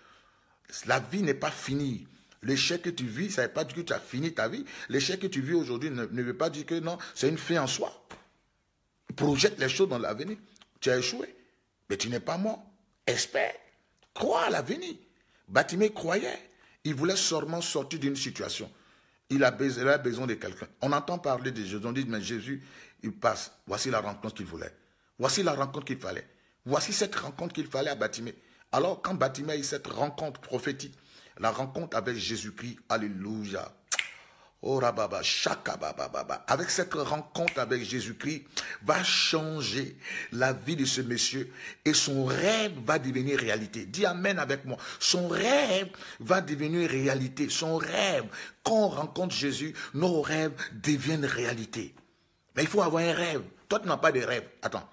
La vie n'est pas finie. L'échec que tu vis, ça ne veut pas dire que tu as fini ta vie. L'échec que tu vis aujourd'hui ne, veut pas dire que non, c'est une fin en soi. Projette les choses dans l'avenir. Tu as échoué, mais tu n'es pas mort. Espère, crois à l'avenir. Batimé croyait. Il voulait sûrement sortir d'une situation. Il a besoin, de quelqu'un. On entend parler de Jésus. On dit, mais Jésus, il passe. Voici la rencontre qu'il voulait. Voici la rencontre qu'il fallait. Voici cette rencontre qu'il fallait à Batimé. Alors, quand Batimé a eu cette rencontre prophétique, la rencontre avec Jésus-Christ, Alléluia. Baba, oh, Avec cette rencontre avec Jésus-Christ, va changer la vie de ce monsieur et son rêve va devenir réalité. Dis Amen avec moi. Son rêve va devenir réalité. Son rêve, quand on rencontre Jésus, nos rêves deviennent réalité. Mais il faut avoir un rêve. Toi, tu n'as pas de rêve. Attends.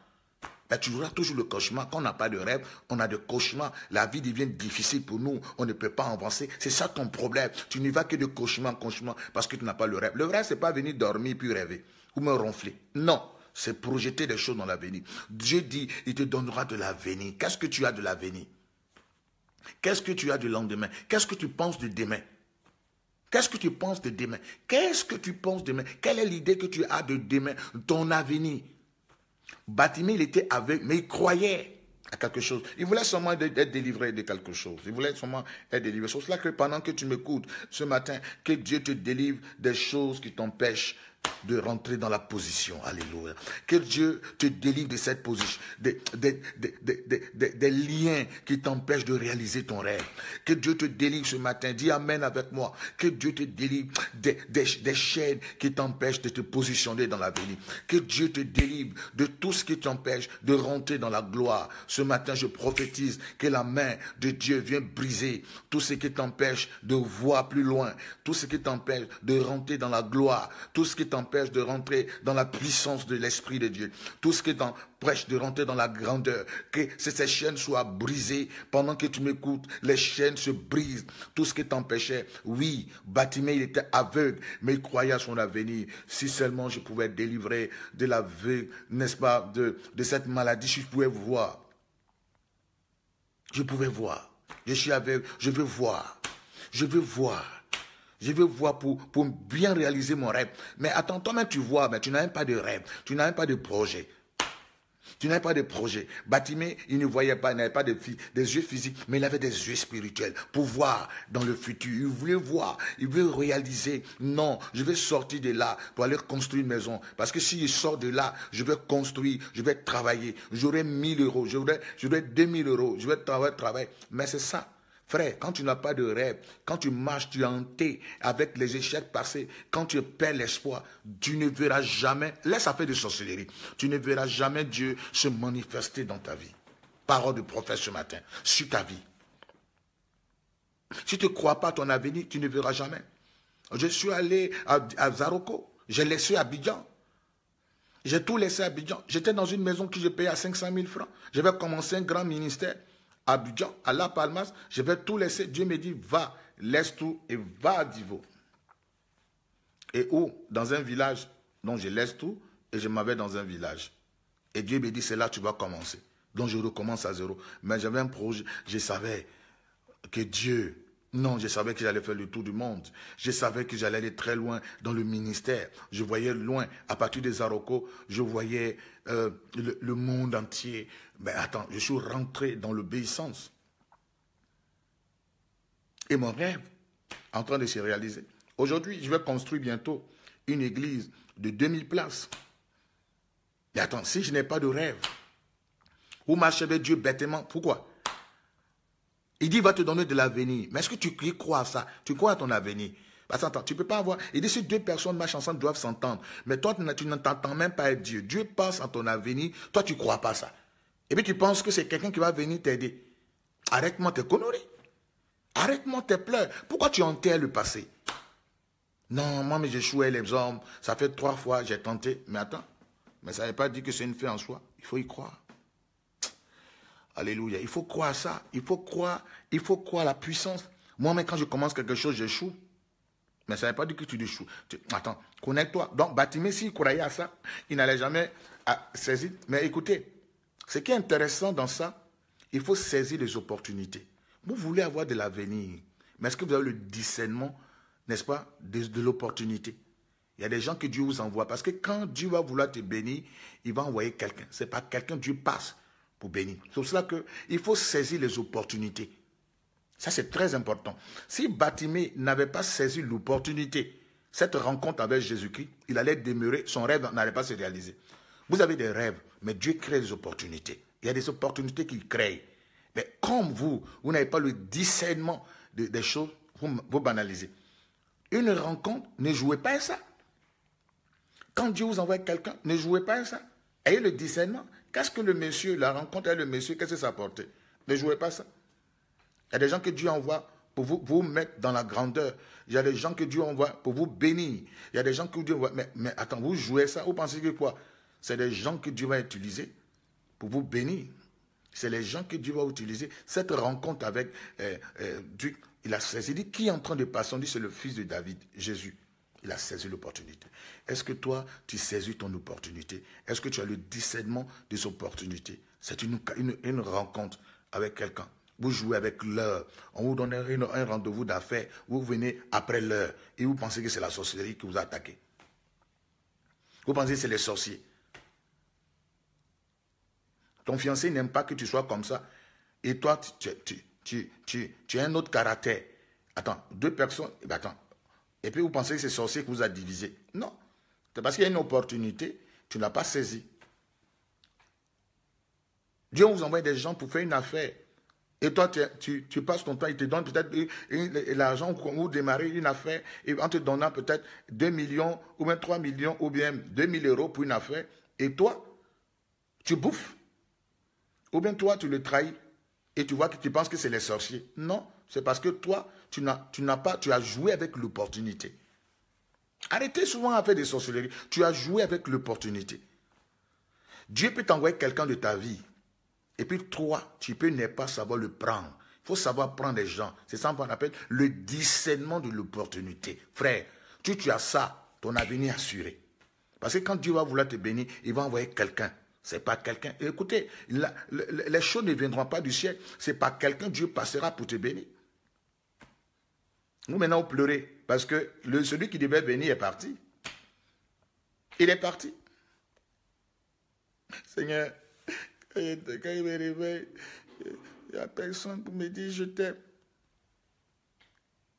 Mais bah, tu auras toujours le cauchemar. Quand on n'a pas de rêve, on a de cauchemars. La vie devient difficile pour nous. On ne peut pas avancer. C'est ça ton problème. Tu n'y vas que de cauchemar, cauchemar, parce que tu n'as pas le rêve. Le rêve, n'est pas venir dormir puis rêver ou me ronfler. Non. C'est projeter des choses dans l'avenir. Dieu dit, il te donnera de l'avenir. Qu'est-ce que tu as de l'avenir Qu'est-ce que tu as du lendemain Qu'est-ce que tu penses de demain Qu'est-ce que tu penses de demain Qu'est-ce que tu penses de demain Quelle est l'idée que tu as de demain Ton avenir Bâtiment, il était avec, mais il croyait à quelque chose. Il voulait seulement être délivré de quelque chose. Il voulait seulement être délivré. C'est cela que pendant que tu m'écoutes ce matin, que Dieu te délivre des choses qui t'empêchent de rentrer dans la position. Alléluia. Que Dieu te délivre de cette position, des, liens qui t'empêchent de réaliser ton rêve. Que Dieu te délivre ce matin. Dis Amen avec moi. Que Dieu te délivre des, chaînes qui t'empêchent de te positionner dans l'avenir. Que Dieu te délivre de tout ce qui t'empêche de rentrer dans la gloire. Ce matin, je prophétise que la main de Dieu vient briser tout ce qui t'empêche de voir plus loin, tout ce qui t'empêche de rentrer dans la gloire, tout ce qui t'empêche de rentrer dans la puissance de l'Esprit de Dieu, tout ce qui t'empêche de rentrer dans la grandeur, que ces chaînes soient brisées pendant que tu m'écoutes, les chaînes se brisent, tout ce qui t'empêchait. Oui, Batimé, il était aveugle, mais il croyait à son avenir. Si seulement je pouvais délivrer de de l'aveugle, n'est-ce pas, de, de cette maladie, je pouvais voir. Je pouvais voir. Je suis aveugle, je veux voir. Je veux voir. Je veux voir pour, pour bien réaliser mon rêve. Mais attends, toi-même, tu vois, mais tu n'as même pas de rêve. Tu n'as même pas de projet. Tu n'as pas de projet. Batimé, il ne voyait pas, il n'avait pas des yeux physiques, mais il avait des yeux spirituels pour voir dans le futur. Il voulait voir, il voulait réaliser. Non, je vais sortir de là pour aller construire une maison. Parce que si je sors de là, je vais construire, je vais travailler. J'aurai 1000 euros, je j'aurai 2000 euros, je vais travailler, travailler. Mais c'est ça. Frère, quand tu n'as pas de rêve, quand tu marches, tu es hanté avec les échecs passés, quand tu perds l'espoir, tu ne verras jamais, laisse à de sorcellerie, tu ne verras jamais Dieu se manifester dans ta vie. Parole du prophète ce matin, sur ta vie. Si tu ne crois pas à ton avenir, tu ne verras jamais. Je suis allé à, Zaroko, j'ai laissé Abidjan. J'ai tout laissé à Abidjan. J'étais dans une maison que j'ai payée à 500 000 francs. Je vais commencer un grand ministère. Abidjan, à La Palmas, je vais tout laisser. Dieu me dit, va, laisse tout et va à Divo. Et où Dans un village. Donc je laisse tout et je m'en vais dans un village. Et Dieu me dit, c'est là que tu vas commencer. Donc je recommence à zéro. Mais j'avais un projet, je savais que Dieu non, je savais que j'allais faire le tour du monde. Je savais que j'allais aller très loin dans le ministère. Je voyais loin. À partir des Arocos, je voyais euh, le, monde entier. Mais attends, je suis rentré dans l'obéissance. Et mon rêve, en train de se réaliser. Aujourd'hui, je vais construire bientôt une église de 2000 places. Mais attends, si je n'ai pas de rêve, où m'achevez Dieu bêtement. Pourquoi il dit, il va te donner de l'avenir. Mais est-ce que tu crois à ça Tu crois à ton avenir Tu ne tu peux pas avoir. Il dit si deux personnes marchent ensemble doivent s'entendre. Mais toi, tu n'entends même pas être Dieu. Dieu pense à ton avenir. Toi, tu ne crois pas ça. Et puis tu penses que c'est quelqu'un qui va venir t'aider. Arrête-moi tes conneries. Arrête-moi tes pleurs. Pourquoi tu enterres le passé Non, moi, mais j'échouais les hommes. Ça fait trois fois, j'ai tenté. Mais attends. Mais ça n'est pas dit que c'est une fée en soi. Il faut y croire. Alléluia. Il faut croire à ça. Il faut croire, il faut croire à la puissance. Moi-même, quand je commence quelque chose, j'échoue. Mais ça n'est pas dit que tu échoues. Attends, connecte-toi. Donc, Batimé, s'il croyait à ça, il n'allait jamais ah, saisir. Mais écoutez, ce qui est intéressant dans ça, il faut saisir les opportunités. Vous voulez avoir de l'avenir, mais est-ce que vous avez le discernement, n'est-ce pas, de, l'opportunité Il y a des gens que Dieu vous envoie. Parce que quand Dieu va vouloir te bénir, il va envoyer quelqu'un. Ce n'est pas quelqu'un, Dieu passe pour bénir. C'est pour cela qu'il faut saisir les opportunités. Ça, c'est très important. Si Batimé n'avait pas saisi l'opportunité, cette rencontre avec Jésus-Christ, il allait demeurer, son rêve n'allait pas se réaliser. Vous avez des rêves, mais Dieu crée des opportunités. Il y a des opportunités qu'il crée. Mais comme vous, vous n'avez pas le discernement des choses, vous, vous banalisez. Une rencontre, ne jouez pas à ça. Quand Dieu vous envoie quelqu'un, ne jouez pas à ça. Ayez le discernement. Qu'est-ce que le monsieur, la rencontre avec le monsieur, qu'est-ce que ça apportait Ne jouez pas ça. Il y a des gens que Dieu envoie pour vous, mettre dans la grandeur. Il y a des gens que Dieu envoie pour vous bénir. Il y a des gens que Dieu envoie. Mais, attends, vous jouez ça, vous pensez que quoi C'est des gens que Dieu va utiliser pour vous bénir. C'est les gens que Dieu va utiliser. Cette rencontre avec Dieu, euh, il a saisi, dit, qui est en train de passer On dit, c'est le fils de David, Jésus il a saisi l'opportunité. Est-ce que toi, tu saisis ton opportunité Est-ce que tu as le discernement des opportunités C'est une, rencontre avec quelqu'un. Vous jouez avec l'heure. On vous donne un rendez-vous d'affaires. Vous venez après l'heure. Et vous pensez que c'est la sorcellerie qui vous a attaqué. Vous pensez que c'est les sorciers. Ton fiancé n'aime pas que tu sois comme ça. Et toi, tu, tu, tu, as un autre caractère. Attends, deux personnes. Eh ben, attends, et puis vous pensez que c'est sorcier qui vous a divisé. Non. C'est parce qu'il y a une opportunité, tu ne l'as pas saisie. Dieu vous envoie des gens pour faire une affaire. Et toi, tu, passes ton temps, il te donne peut-être l'argent pour démarrer une affaire, et en te donnant peut-être 2 millions, ou même 3 millions, ou bien 2000 euros pour une affaire. Et toi, tu bouffes. Ou bien toi, tu le trahis. Et tu vois que tu penses que c'est les sorciers. Non c'est parce que toi, tu n'as pas, tu as joué avec l'opportunité. Arrêtez souvent à faire des sorcelleries. Tu as joué avec l'opportunité. Dieu peut t'envoyer quelqu'un de ta vie. Et puis toi, tu peux ne pas savoir le prendre. Il faut savoir prendre les gens. C'est ça qu'on appelle le discernement de l'opportunité. Frère, tu, tu as ça, ton avenir assuré. Parce que quand Dieu va vouloir te bénir, il va envoyer quelqu'un. C'est pas quelqu'un. Écoutez, les choses ne viendront pas du ciel. C'est pas quelqu'un Dieu passera pour te bénir. Nous, maintenant, pleurer Parce que celui qui devait venir est parti. Il est parti. Seigneur, quand il me réveille, il n'y a personne pour me dire je t'aime.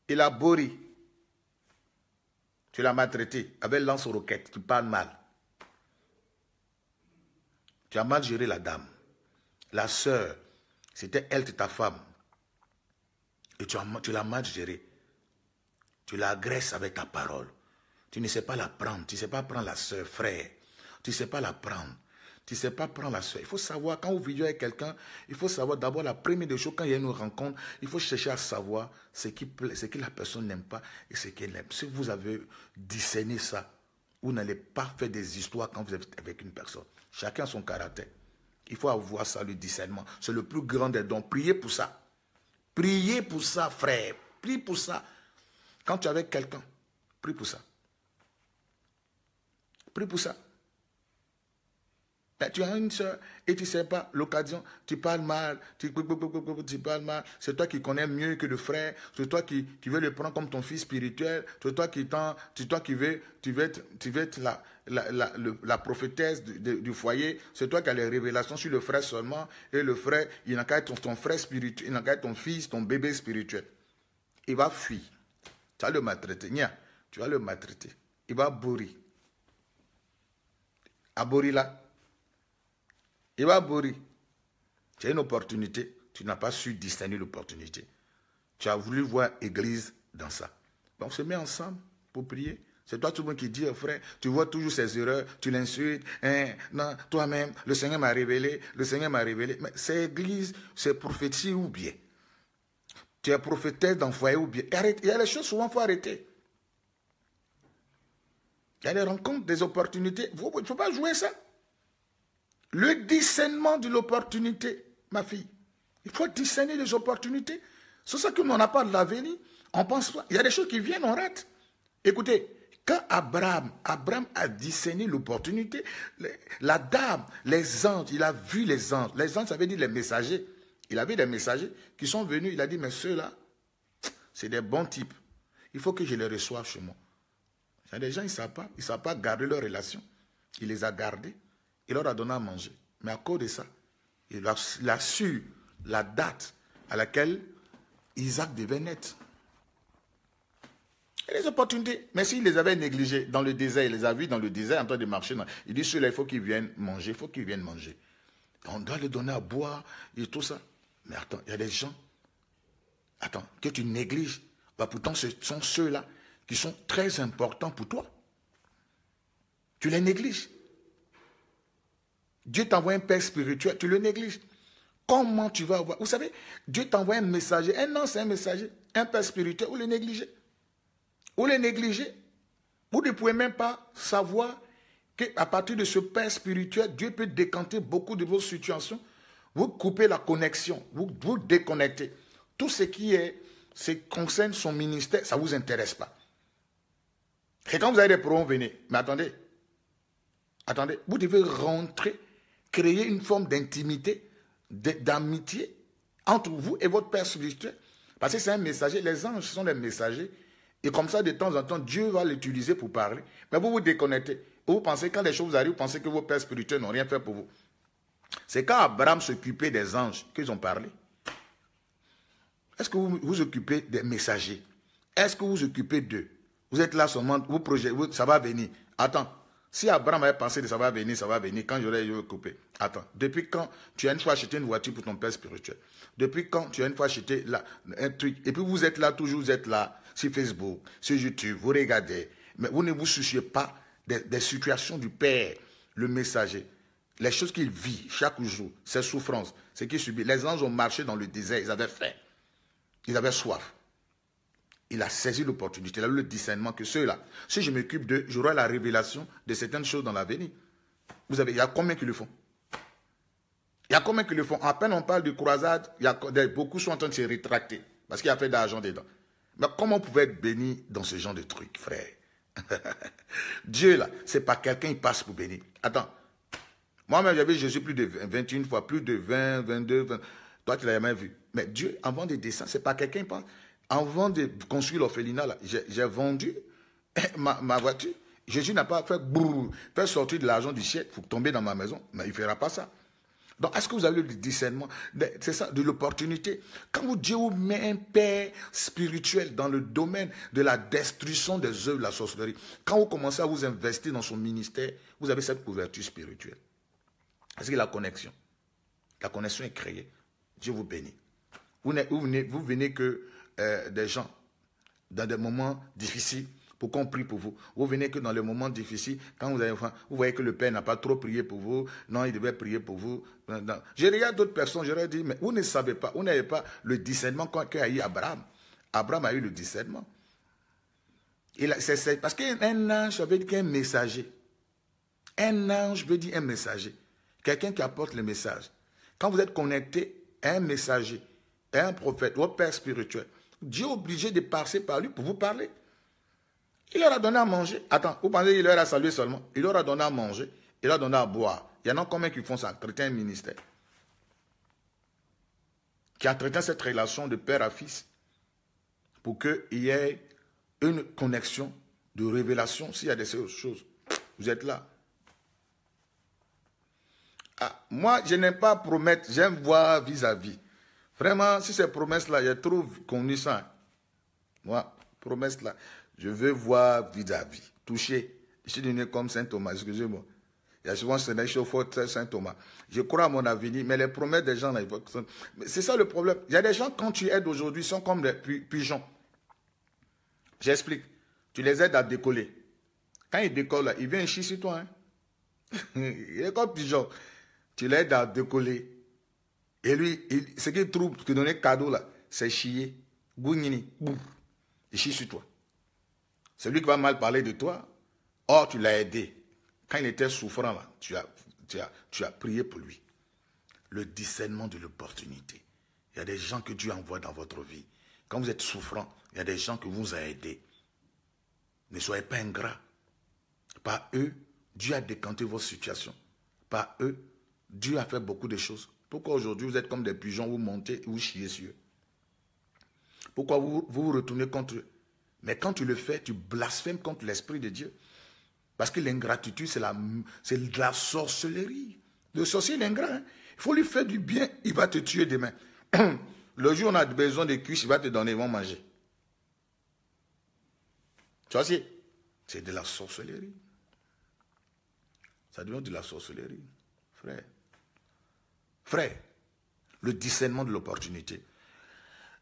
Il a bourri. Tu l'as maltraité avec lance-roquette. Tu parles mal. Tu as mal géré la dame. La sœur, c'était elle, ta femme. Et tu, as, tu l'as mal géré. Tu l'agresses avec ta parole. Tu ne sais pas la prendre. Tu ne sais pas prendre la soeur, frère. Tu ne sais pas la prendre. Tu ne sais pas prendre la soeur. Il faut savoir, quand vous vivez avec quelqu'un, il faut savoir d'abord la première des choses, quand il y a une rencontre, il faut chercher à savoir ce qui ce que la personne n'aime pas et ce qu'elle aime. Si vous avez discerné ça, vous n'allez pas faire des histoires quand vous êtes avec une personne. Chacun a son caractère. Il faut avoir ça, le discernement. C'est le plus grand des dons. Priez pour ça. Priez pour ça, frère. Priez pour ça. Quand tu es avec quelqu'un, prie pour ça. Prie pour ça. Ben, tu as une soeur et tu ne sais pas l'occasion, tu parles mal, tu, parles mal, c'est toi qui connais mieux que le frère, c'est toi qui, veux le prendre comme ton fils spirituel, c'est toi qui c'est toi qui veux, tu être, tu être la, prophétesse du, foyer, c'est toi qui as les révélations sur le frère seulement, et le frère, il n'a qu'à être ton frère spirituel, il n'a qu'à être ton fils, ton bébé spirituel. Il va fuir. Tu vas le maltraiter. tu vas le maltraiter. Il va bourrir. À là. Il va bourrir. Tu as une opportunité. Tu n'as pas su distinguer l'opportunité. Tu as voulu voir Église dans ça. on se met ensemble pour prier. C'est toi tout le monde qui dit, eh, frère, tu vois toujours ses erreurs, tu l'insultes. Hein, non, toi-même, le Seigneur m'a révélé, le Seigneur m'a révélé. Mais c'est Église, c'est prophétie ou bien tu es prophétesse foyer ou bien. Il y a les choses souvent, il faut arrêter. Il y a des rencontres, des opportunités. Il ne faut pas jouer ça. Le discernement de l'opportunité, ma fille. Il faut discerner les opportunités. C'est ça que nous, n'avons pas de l'avenir. On pense pas. Il y a des choses qui viennent, on rate. Écoutez, quand Abraham, Abraham a discerné l'opportunité, la dame, les anges, il a vu les anges. Les anges, ça veut dire les messagers. Il avait des messagers qui sont venus. Il a dit, mais ceux-là, c'est des bons types. Il faut que je les reçoive chez moi. Il y a des gens, ils ne savent pas. Ils ne savent pas garder leur relation. Il les a gardés. Il leur a donné à manger. Mais à cause de ça, il a, su la date à laquelle Isaac devait naître. Et les opportunités. Mais s'il les avait négligées dans le désert, il les a vus dans le désert en train de marcher. Il dit, ceux-là, il faut qu'ils viennent manger, il faut qu'ils viennent manger. On doit les donner à boire et tout ça. Mais attends, il y a des gens, attends, que tu négliges. Bah pourtant, ce sont ceux-là qui sont très importants pour toi. Tu les négliges. Dieu t'envoie un père spirituel, tu le négliges. Comment tu vas avoir Vous savez, Dieu t'envoie un messager. Un ange, c'est un messager. Un père spirituel, Ou le négliger Ou le négliger Vous ne pouvez même pas savoir qu'à partir de ce père spirituel, Dieu peut décanter beaucoup de vos situations vous coupez la connexion, vous vous déconnectez. Tout ce qui est, ce concerne son ministère, ça ne vous intéresse pas. Et quand vous avez des problèmes, venez. Mais attendez, attendez, vous devez rentrer, créer une forme d'intimité, d'amitié entre vous et votre Père spirituel. Parce que c'est un messager, les anges sont des messagers. Et comme ça, de temps en temps, Dieu va l'utiliser pour parler. Mais vous vous déconnectez. Vous pensez, quand les choses arrivent, vous pensez que vos pères spirituels n'ont rien fait pour vous. C'est quand Abraham s'occupait des anges qu'ils ont parlé. Est-ce que vous vous occupez des messagers Est-ce que vous vous occupez d'eux Vous êtes là seulement, vous projetez, ça va venir. Attends, si Abraham avait pensé que ça va venir, ça va venir, quand j'aurais eu coupé. Attends, depuis quand tu as une fois acheté une voiture pour ton père spirituel Depuis quand tu as une fois acheté là, un truc Et puis vous êtes là, toujours vous êtes là, sur Facebook, sur YouTube, vous regardez. Mais vous ne vous souciez pas des situations du père, le messager les choses qu'il vit chaque jour, ses souffrances, ce qu'il subit. Les anges ont marché dans le désert, ils avaient faim, ils avaient soif. Il a saisi l'opportunité, il a eu le discernement que ceux-là, si je m'occupe d'eux, j'aurai la révélation de certaines choses dans l'avenir. Vous avez, il y a combien qui le font Il y a combien qui le font À peine on parle de croisade, beaucoup sont en train de se rétracter parce qu'il y a fait d'argent dedans. Mais comment on pouvait être béni dans ce genre de truc, frère Dieu, là, c'est pas quelqu'un qui passe pour béni. Attends, moi-même, j'ai vu Jésus plus de 21 fois, plus de 20, 22, 20. Toi, tu l'as jamais vu. Mais Dieu, avant de descendre, c'est pas quelqu'un qui pense. Avant de construire l'orphelinat, j'ai vendu eh, ma, voiture. Jésus n'a pas fait faire sortir de l'argent du ciel pour tomber dans ma maison. Mais il ne fera pas ça. Donc, est-ce que vous avez le discernement C'est ça, de l'opportunité. Quand vous, Dieu vous met un père spirituel dans le domaine de la destruction des œuvres de la sorcellerie, quand vous commencez à vous investir dans son ministère, vous avez cette couverture spirituelle. Parce que la connexion, la connexion est créée. Dieu vous bénit. Vous, venez, vous venez que euh, des gens dans des moments difficiles pour qu'on prie pour vous. Vous venez que dans les moments difficiles, quand vous avez enfant, vous voyez que le Père n'a pas trop prié pour vous. Non, il devait prier pour vous. Je d'autres personnes, je leur mais vous ne savez pas, vous n'avez pas le discernement qu'a eu Abraham. Abraham a eu le discernement. Il parce qu'un ange, ça veut dire qu'un messager. Un ange veut dire un messager. Quelqu'un qui apporte le message. Quand vous êtes connecté à un messager, à un prophète, au père spirituel, Dieu est obligé de passer par lui pour vous parler. Il leur a donné à manger. Attends, vous pensez qu'il leur a salué seulement Il leur a donné à manger, il leur a donné à boire. Il y en a combien qui font ça Traiter un ministère. Qui traité cette relation de père à fils pour qu'il y ait une connexion de révélation s'il y a des choses. Vous êtes là. Ah, moi, je n'aime pas promettre, j'aime voir vis-à-vis. Vraiment, si ces promesses-là, je trouve qu'on est ça. Moi, promesse-là, je veux voir vis-à-vis, toucher. Je suis devenu comme Saint Thomas, excusez-moi. Il y a souvent ce fort Saint Thomas. Je crois à mon avenir, mais les promesses des gens, c'est ça le problème. Il y a des gens, quand tu aides aujourd'hui, sont comme des pigeons. J'explique. Tu les aides à décoller. Quand ils décollent, ils viennent chier sur toi. Ils hein. il est comme pigeon tu l'aides à décoller. Et lui, il, ce qu'il trouve, te donner cadeau là, c'est chier. Gougnini, il chie sur toi. C'est lui qui va mal parler de toi. Or, tu l'as aidé. Quand il était souffrant tu as, tu as, prié pour lui. Le discernement de l'opportunité. Il y a des gens que Dieu envoie dans votre vie. Quand vous êtes souffrant, il y a des gens que vous ont aidé. Ne soyez pas ingrats. Par eux, Dieu a décanté vos situations. Par eux, Dieu a fait beaucoup de choses. Pourquoi aujourd'hui vous êtes comme des pigeons, vous montez, vous chiez sur eux Pourquoi vous, vous retournez contre eux Mais quand tu le fais, tu blasphèmes contre l'Esprit de Dieu. Parce que l'ingratitude, c'est de la sorcellerie. Le sorcier est ingrat. Hein. Il faut lui faire du bien, il va te tuer demain. le jour où on a besoin de cuisses, il va te donner, ils vont manger. Tu vois, c'est de la sorcellerie. Ça devient de la sorcellerie, frère. Frère, le discernement de l'opportunité.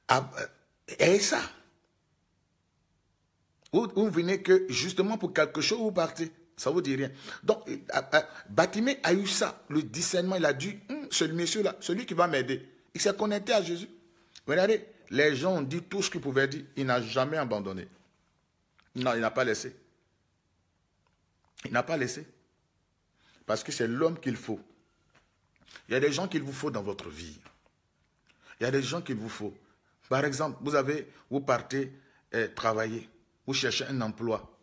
Ah, euh, et ça. Vous, vous venez que justement pour quelque chose, vous partez. Ça vous dit rien. Donc, Batimé a eu ça, le discernement. Il a dit, hum, ce monsieur-là, celui qui va m'aider. Il s'est connecté à Jésus. Regardez, les gens ont dit tout ce qu'ils pouvaient dire. Il n'a jamais abandonné. Non, il n'a pas laissé. Il n'a pas laissé. Parce que c'est l'homme qu'il faut. Il y a des gens qu'il vous faut dans votre vie. Il y a des gens qu'il vous faut. Par exemple, vous avez, vous partez euh, travailler, vous cherchez un emploi,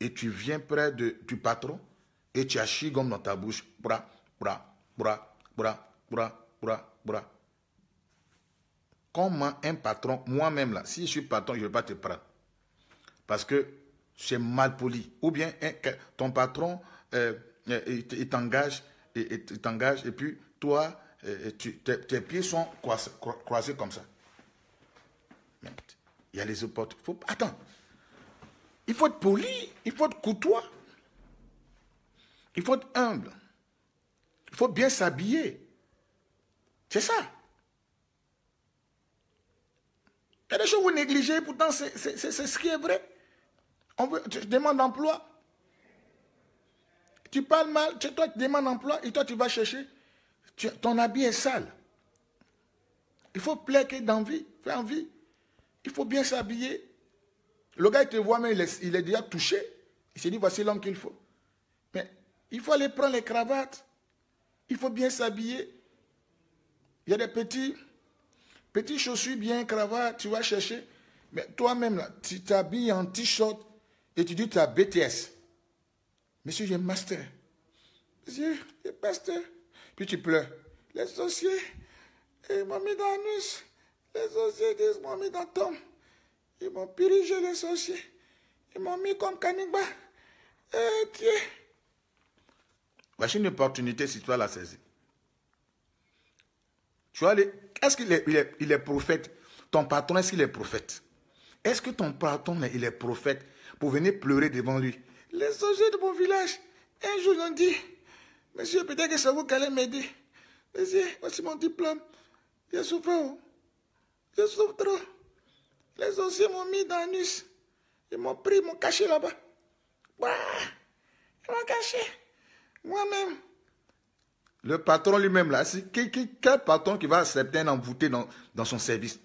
et tu viens près de, du patron, et tu as chigon dans ta bouche, bra, bra, bra, bra, bra, bra, bra. Comment un patron, moi-même là, si je suis patron, je ne vais pas te prendre. Parce que c'est mal poli. Ou bien ton patron, euh, euh, il t'engage et tu t'engages, et puis toi, tes, pieds sont croisés, comme ça. il y a les opportunités. attends, il faut être poli, il faut être courtois, il faut être humble, il faut bien s'habiller. C'est ça. Il y a des choses que vous négligez, pourtant c'est ce qui est vrai. On veut, je demande emploi. Tu parles mal, tu, toi tu demandes emploi et toi tu vas chercher. ton habit est sale. Il faut plaquer d'envie, faire envie. Il faut bien s'habiller. Le gars, il te voit, mais il est, déjà touché. Il s'est dit, voici l'homme qu'il faut. Mais il faut aller prendre les cravates. Il faut bien s'habiller. Il y a des petits, petits chaussures, bien cravates, tu vas chercher. Mais toi-même, là, tu t'habilles en t-shirt et tu dis tu as BTS. Monsieur, j'ai un master. Monsieur, j'ai pasteur. Puis tu pleures. Les sorciers, ils m'ont mis dans l'anus. Les sociétés ils m'ont mis dans tombe. Ils m'ont purgé les sorciers. Ils m'ont mis comme cannibale. Eh Dieu. Voici une opportunité si tu as la saisie. Tu vois, est-ce qu'il est, il est, il est prophète Ton patron, est-ce qu'il est prophète Est-ce que ton patron, il est prophète pour venir pleurer devant lui les sorciers de mon village, un jour, ils ont dit, monsieur, peut-être que c'est vous qui allez m'aider. Monsieur, voici mon diplôme. Je souffre. Oh. Je souffre trop. Les sorciers m'ont mis dans l'anus. Ils m'ont pris, ils m'ont caché là-bas. ils m'ont caché. Moi-même. Le patron lui-même, là, quel patron qui va accepter un envoûté dans, son service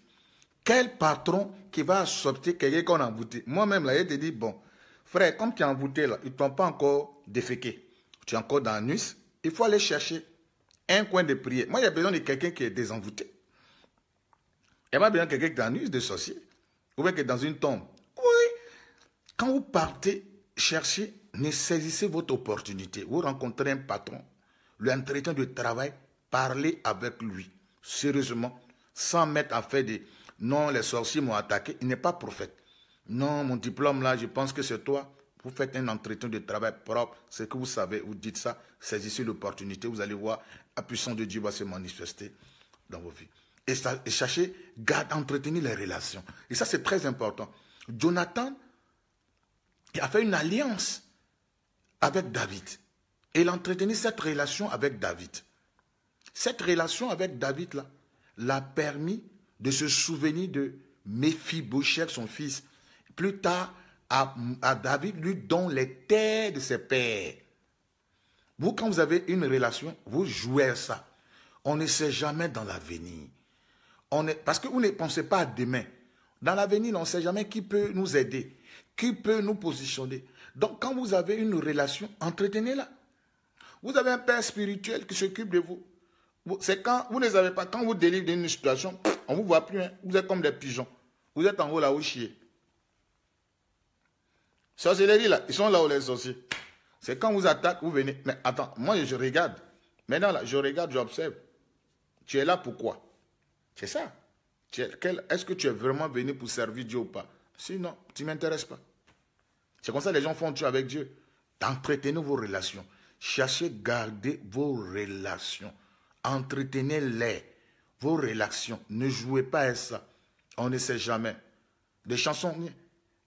Quel patron qui va accepter quelqu'un qu'on a envoûté Moi-même, là, il te dit, bon, Frère, comme tu es envoûté là, ils ne t'ont pas encore déféqué. Tu es encore dans l'anus. Il faut aller chercher un coin de prière. Moi, il y a besoin de quelqu'un qui est désenvoûté. Il y a besoin de quelqu'un qui est dans de sorcier. Ou bien qui est dans une tombe. Oui. Quand vous partez chercher, ne saisissez votre opportunité. Vous rencontrez un patron, entretien de travail, parlez avec lui. Sérieusement. Sans mettre en fait des. Non, les sorciers m'ont attaqué. Il n'est pas prophète. Non, mon diplôme là, je pense que c'est toi. Vous faites un entretien de travail propre, c'est que vous savez, vous dites ça, saisissez l'opportunité, vous allez voir, la puissance de Dieu va se manifester dans vos vies. Et, cherchez, garde, entretenir les relations. Et ça, c'est très important. Jonathan a fait une alliance avec David. Et il entretenu cette relation avec David. Cette relation avec David, là, l'a permis de se souvenir de Mephibosheth, son fils, plus tard à, David lui donne les terres de ses pères. Vous, quand vous avez une relation, vous jouez à ça. On ne sait jamais dans l'avenir. parce que vous ne pensez pas à demain. Dans l'avenir, on ne sait jamais qui peut nous aider, qui peut nous positionner. Donc, quand vous avez une relation, entretenez-la. Vous avez un père spirituel qui s'occupe de vous. C'est quand vous ne avez pas, quand vous délivrez d'une situation, on ne vous voit plus. Hein. Vous êtes comme des pigeons. Vous êtes en haut là où chier. Sorcellerie, là, ils sont là où les sorciers. C'est quand vous attaquez, vous venez. Mais attends, moi, je regarde. Maintenant, là, je regarde, j'observe. Tu es là pourquoi C'est ça. Est-ce que tu es vraiment venu pour servir Dieu ou pas Sinon, tu ne m'intéresses pas. C'est comme ça que les gens font tu avec Dieu. Entretenez vos relations. Cherchez, garder vos relations. Entretenez-les. Vos relations. Ne jouez pas à ça. On ne sait jamais. Des chansons.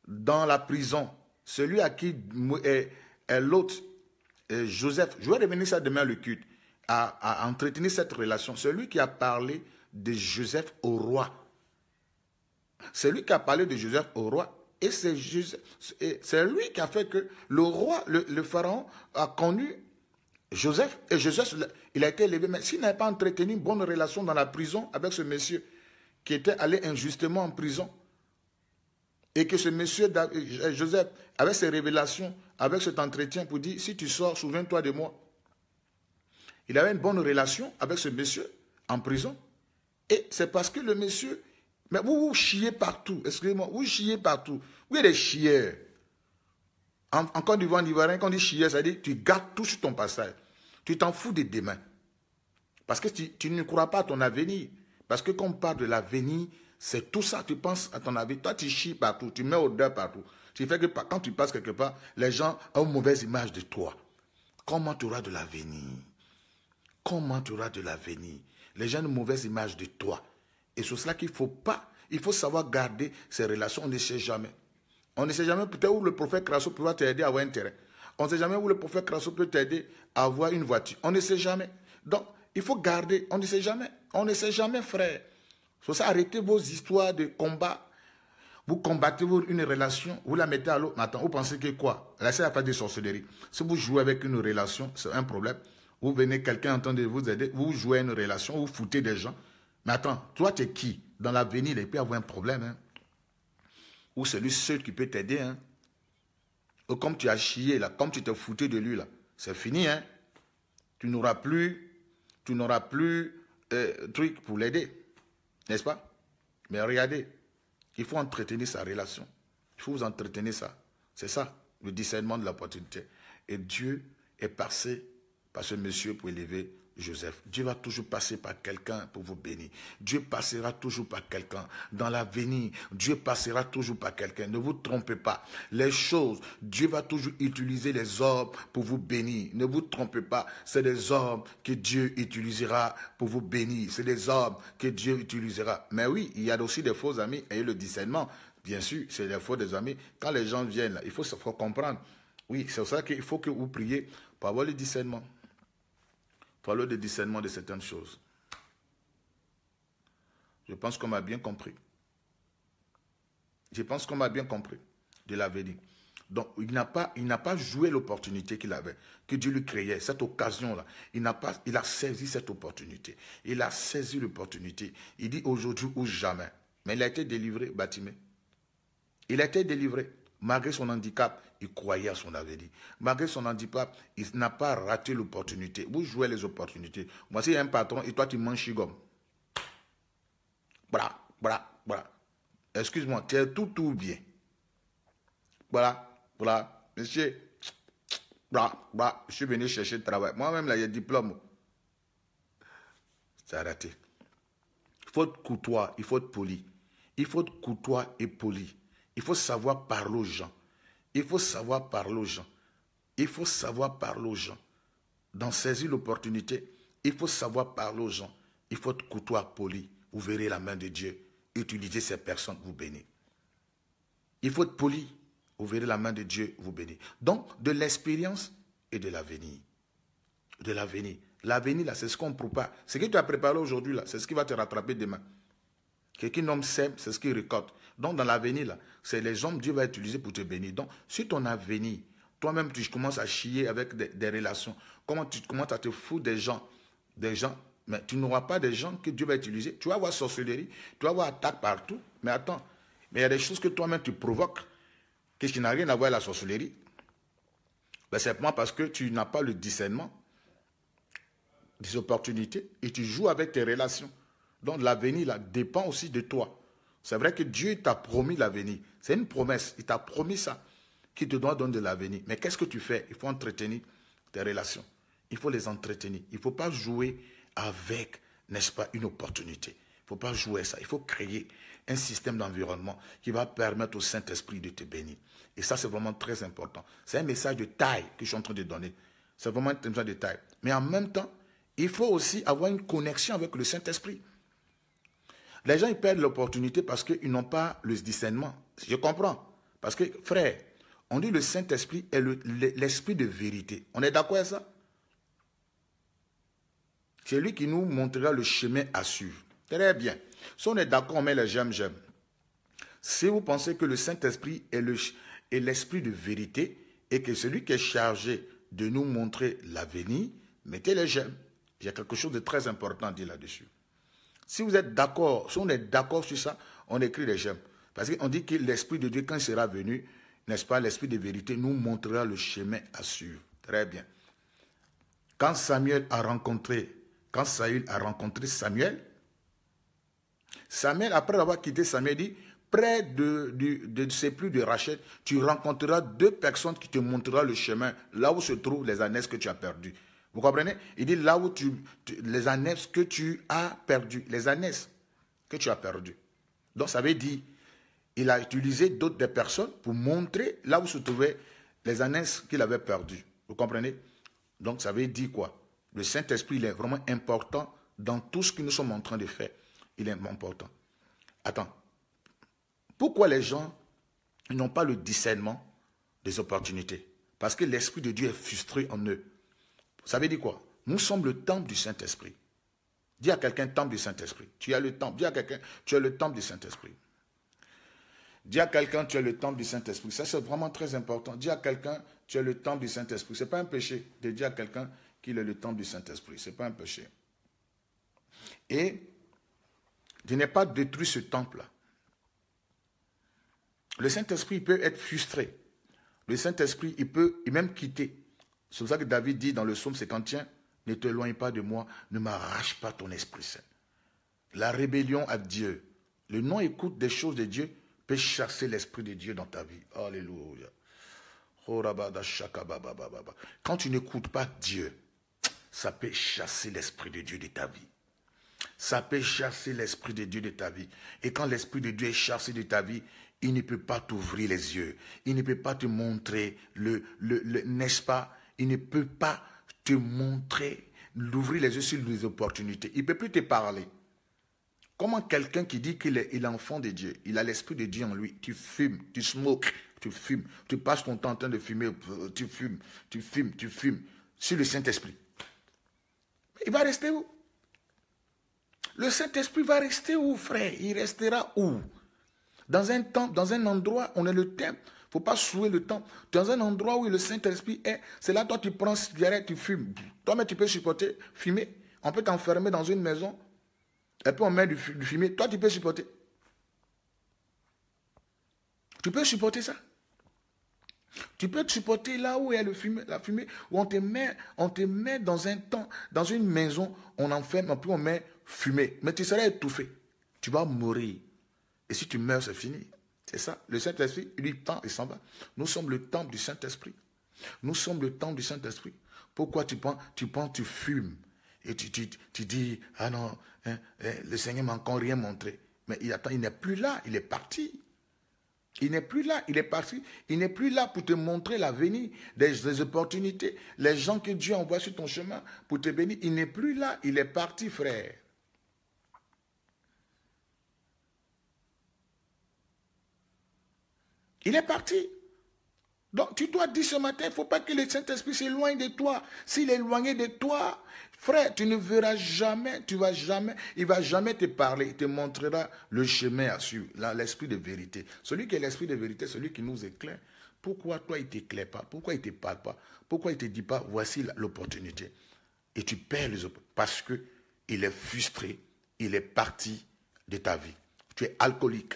Dans la prison, celui à qui est, est l'autre, Joseph, je vais revenir ça demain le culte, à, à entretenir cette relation. Celui qui a parlé de Joseph au roi. C'est lui qui a parlé de Joseph au roi. Et c'est lui qui a fait que le roi, le, le, pharaon, a connu Joseph. Et Joseph, il a été élevé. Mais s'il n'avait pas entretenu une bonne relation dans la prison avec ce monsieur qui était allé injustement en prison, et que ce monsieur euh, Joseph, avec ses révélations, avec cet entretien pour dire, si tu sors, souviens-toi de moi. Il avait une bonne relation avec ce monsieur en prison. Et c'est parce que le monsieur, mais vous, vous chiez partout, excusez-moi, vous chiez partout. Vous êtes chier. encore En, Côte d'Ivoire, en quand on dit chier, ça veut dire tu gardes tout sur ton passage. Tu t'en fous des demain. Parce que tu, tu ne crois pas à ton avenir. Parce que quand on parle de l'avenir, c'est tout ça, tu penses à ton avis. Toi, tu chies partout, tu mets odeur partout. Tu fais que quand tu passes quelque part, les gens ont une mauvaise image de toi. Comment tu auras de l'avenir Comment tu auras de l'avenir Les gens ont une mauvaise image de toi. Et c'est cela qu'il ne faut pas. Il faut savoir garder ces relations. On ne sait jamais. On ne sait jamais peut-être où le prophète Crasso pourra t'aider à avoir un terrain. On ne sait jamais où le prophète Crasso peut t'aider à avoir une voiture. On ne sait jamais. Donc, il faut garder. On ne sait jamais. On ne sait jamais, frère ça, arrêtez vos histoires de combat. Vous combattez une relation, vous la mettez à l'eau. Maintenant, vous pensez que quoi Là, c'est la fête de sorcellerie. Si vous jouez avec une relation, c'est un problème. Vous venez, quelqu'un entend vous aider, vous jouez une relation, vous foutez des gens. Mais attends, toi, tu es qui Dans l'avenir, il peut y avoir un problème. Hein. Ou c'est lui seul qui peut t'aider. Hein. Ou oh, comme tu as chié, là, comme tu t'es foutu de lui, là, c'est fini. Hein. Tu n'auras plus, tu n'auras plus euh, truc pour l'aider. N'est-ce pas Mais regardez, il faut entretenir sa relation. Il faut vous entretenir ça. C'est ça, le discernement de l'opportunité. Et Dieu est passé par ce monsieur pour élever Joseph. Dieu va toujours passer par quelqu'un pour vous bénir. Dieu passera toujours par quelqu'un. Dans l'avenir, Dieu passera toujours par quelqu'un. Ne vous trompez pas. Les choses, Dieu va toujours utiliser les hommes pour vous bénir. Ne vous trompez pas. C'est des hommes que Dieu utilisera pour vous bénir. C'est des hommes que Dieu utilisera. Mais oui, il y a aussi des faux amis. et le discernement. Bien sûr, c'est des faux des amis. Quand les gens viennent, il faut, faut comprendre. Oui, c'est ça qu'il faut que vous priez pour avoir le discernement par le discernement de certaines choses. Je pense qu'on m'a bien compris. Je pense qu'on m'a bien compris de la dit. Donc, il n'a pas, il n'a pas joué l'opportunité qu'il avait, que Dieu lui créait, cette occasion-là. Il n'a pas, il a saisi cette opportunité. Il a saisi l'opportunité. Il dit aujourd'hui ou jamais. Mais il a été délivré, Batimé. Il a été délivré, malgré son handicap il croyait à son avenir. Malgré son handicap, il n'a pas raté l'opportunité. Vous jouez les opportunités. Moi, c'est un patron et toi, tu manges gomme. Voilà, voilà, voilà. Excuse-moi, tu es tout, tout bien. Voilà, voilà. Monsieur, voilà, voilà. Je suis venu chercher le travail. Moi-même, là, il y a diplôme. C'est raté. Il faut être courtois, il faut être poli. Il faut être courtois et poli. Il faut savoir parler aux gens. Il faut savoir parler aux gens. Il faut savoir parler aux gens. Dans saisir l'opportunité, il faut savoir parler aux gens. Il faut être courtois, poli. Vous verrez la main de Dieu. Utilisez ces personnes, vous bénissez. Il faut être poli. Vous verrez la main de Dieu vous bénissez. Donc, de l'expérience et de l'avenir. De l'avenir. L'avenir, là, c'est ce qu'on prépare. Ce que tu as préparé aujourd'hui, là, c'est ce qui va te rattraper demain. Quelqu'un qu'un homme c'est ce qu'il récolte. Donc, dans l'avenir, c'est les hommes Dieu va utiliser pour te bénir. Donc, si ton avenir, toi-même, tu commences à chier avec des, relations. Comment tu commences à te foutre des gens, des gens, mais tu n'auras pas des gens que Dieu va utiliser. Tu vas avoir sorcellerie, tu vas avoir attaque partout. Mais attends, mais il y a des choses que toi-même tu provoques, qui n'a rien à voir avec la sorcellerie. Ben, c'est simplement parce que tu n'as pas le discernement des opportunités et tu joues avec tes relations. Donc l'avenir dépend aussi de toi. C'est vrai que Dieu t'a promis l'avenir. C'est une promesse. Il t'a promis ça, qui te doit donner de l'avenir. Mais qu'est-ce que tu fais Il faut entretenir tes relations. Il faut les entretenir. Il ne faut pas jouer avec, n'est-ce pas, une opportunité. Il ne faut pas jouer ça. Il faut créer un système d'environnement qui va permettre au Saint-Esprit de te bénir. Et ça, c'est vraiment très important. C'est un message de taille que je suis en train de donner. C'est vraiment un message de taille. Mais en même temps, il faut aussi avoir une connexion avec le Saint-Esprit. Les gens, ils perdent l'opportunité parce qu'ils n'ont pas le discernement. Je comprends. Parce que, frère, on dit le Saint-Esprit est l'esprit de vérité. On est d'accord avec ça C'est lui qui nous montrera le chemin à suivre. Très bien. Si on est d'accord, on met les j'aime, j'aime. Si vous pensez que le Saint-Esprit est l'esprit de vérité et que celui qui est chargé de nous montrer l'avenir, mettez les j'aime. Il y a quelque chose de très important à dire là-dessus. Si vous êtes d'accord, si on est d'accord sur ça, on écrit les j'aime. Parce qu'on dit que l'Esprit de Dieu, quand il sera venu, n'est-ce pas, l'Esprit de vérité nous montrera le chemin à suivre. Très bien. Quand Samuel a rencontré, quand Saül a rencontré Samuel, Samuel, après avoir quitté Samuel, dit, près de, du, plus de, de tu rencontreras deux personnes qui te montreront le chemin, là où se trouvent les années que tu as perdues. Vous comprenez Il dit là où tu, les annexes que tu as perdu, les annexes que tu as perdu. Donc ça veut dire, il a utilisé d'autres des personnes pour montrer là où se trouvaient les annexes qu'il avait perdues. Vous comprenez Donc ça veut dire quoi Le Saint-Esprit, il est vraiment important dans tout ce que nous sommes en train de faire. Il est important. Attends. Pourquoi les gens n'ont pas le discernement des opportunités Parce que l'Esprit de Dieu est frustré en eux. Ça veut dire quoi Nous sommes le temple du Saint-Esprit. Dis à quelqu'un temple du Saint-Esprit. Tu as le temple. Dis à quelqu'un, tu es le temple du Saint-Esprit. Dis à quelqu'un, tu es le temple du Saint-Esprit. Ça, c'est vraiment très important. Dis à quelqu'un, tu es le temple du Saint-Esprit. Ce n'est pas un péché de dire à quelqu'un qu'il est le temple du Saint-Esprit. Ce n'est pas un péché. Et de ne pas détruire ce temple-là. Le Saint-Esprit peut être frustré. Le Saint-Esprit, il peut même quitter. C'est pour ça que David dit dans le psaume 51, ne t'éloigne pas de moi, ne m'arrache pas ton Esprit Saint. La rébellion à Dieu, le non-écoute des choses de Dieu peut chasser l'Esprit de Dieu dans ta vie. Alléluia. Oh, quand tu n'écoutes pas Dieu, ça peut chasser l'Esprit de Dieu de ta vie. Ça peut chasser l'Esprit de Dieu de ta vie. Et quand l'Esprit de Dieu est chassé de ta vie, il ne peut pas t'ouvrir les yeux. Il ne peut pas te montrer le, le, le n'est-ce pas, il ne peut pas te montrer, l'ouvrir les yeux sur les opportunités. Il ne peut plus te parler. Comment quelqu'un qui dit qu'il est, l'enfant de Dieu, il a l'esprit de Dieu en lui, tu fumes, tu smokes, tu fumes, tu passes ton temps en train de fumer, euh, tu fumes, tu fumes, tu fumes, sur le Saint-Esprit. Il va rester où Le Saint-Esprit va rester où, frère Il restera où Dans un temps, dans un endroit, on est le temple, faut pas souer le temps. Dans un endroit où le Saint-Esprit est, c'est là, toi, tu prends cigarette, tu fumes. Toi, mais tu peux supporter, fumer. On peut t'enfermer dans une maison, et puis on met du, du Toi, tu peux supporter. Tu peux supporter ça. Tu peux supporter là où est le a la fumée, où on te, met, on te met dans un temps, dans une maison, on enferme, puis on met fumée. Mais tu seras étouffé. Tu vas mourir. Et si tu meurs, c'est fini. C'est ça. Le Saint-Esprit, lui, tend et s'en va. Nous sommes le temple du Saint-Esprit. Nous sommes le temple du Saint-Esprit. Pourquoi tu penses, tu penses, tu fumes et tu, dis, ah non, hein, hein, le Seigneur m'a encore rien montré. Mais il attend, il n'est plus là, il est parti. Il n'est plus là, il est parti. Il n'est plus là pour te montrer l'avenir, les opportunités, les gens que Dieu envoie sur ton chemin pour te bénir. Il n'est plus là, il est parti, frère. Il est parti. Donc tu dois dire ce matin, il ne faut pas que le Saint-Esprit s'éloigne de toi. S'il est éloigné de toi, frère, tu ne verras jamais, tu vas jamais, il va jamais te parler, il te montrera le chemin à suivre, l'esprit de vérité. Celui qui est l'esprit de vérité, celui qui nous éclaire. Pourquoi toi, il ne t'éclaire pas Pourquoi il ne te parle pas Pourquoi il ne te dit pas, voici l'opportunité Et tu perds les opportunités parce qu'il est frustré, il est parti de ta vie. Tu es alcoolique.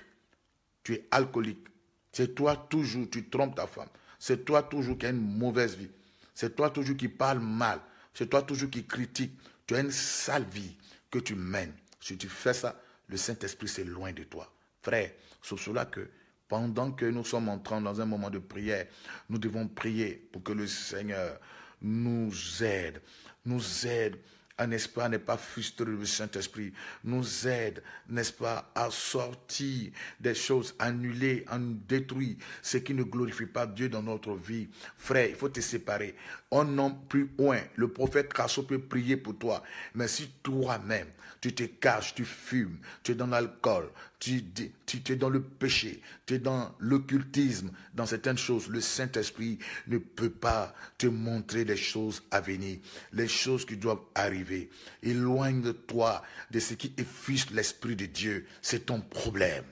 Tu es alcoolique c'est toi toujours, tu trompes ta femme. C'est toi toujours qui as une mauvaise vie. C'est toi toujours qui parle mal. C'est toi toujours qui critique. Tu as une sale vie que tu mènes. Si tu fais ça, le Saint-Esprit, c'est loin de toi. Frère, c'est cela que pendant que nous sommes entrant dans un moment de prière, nous devons prier pour que le Seigneur nous aide, nous aide n'est-ce pas, n'est pas frustré le Saint-Esprit, nous aide, n'est-ce pas, à sortir des choses annulées, à nous détruire, ce qui ne glorifie pas Dieu dans notre vie. Frère, il faut te séparer. On n'en plus loin. Le prophète Casso peut prier pour toi. Mais si toi-même, tu te caches, tu fumes, tu es dans l'alcool, tu, es dans le péché, tu es dans l'occultisme, dans certaines choses. Le Saint-Esprit ne peut pas te montrer les choses à venir, les choses qui doivent arriver. Éloigne toi de ce qui effuse l'Esprit de Dieu. C'est ton problème.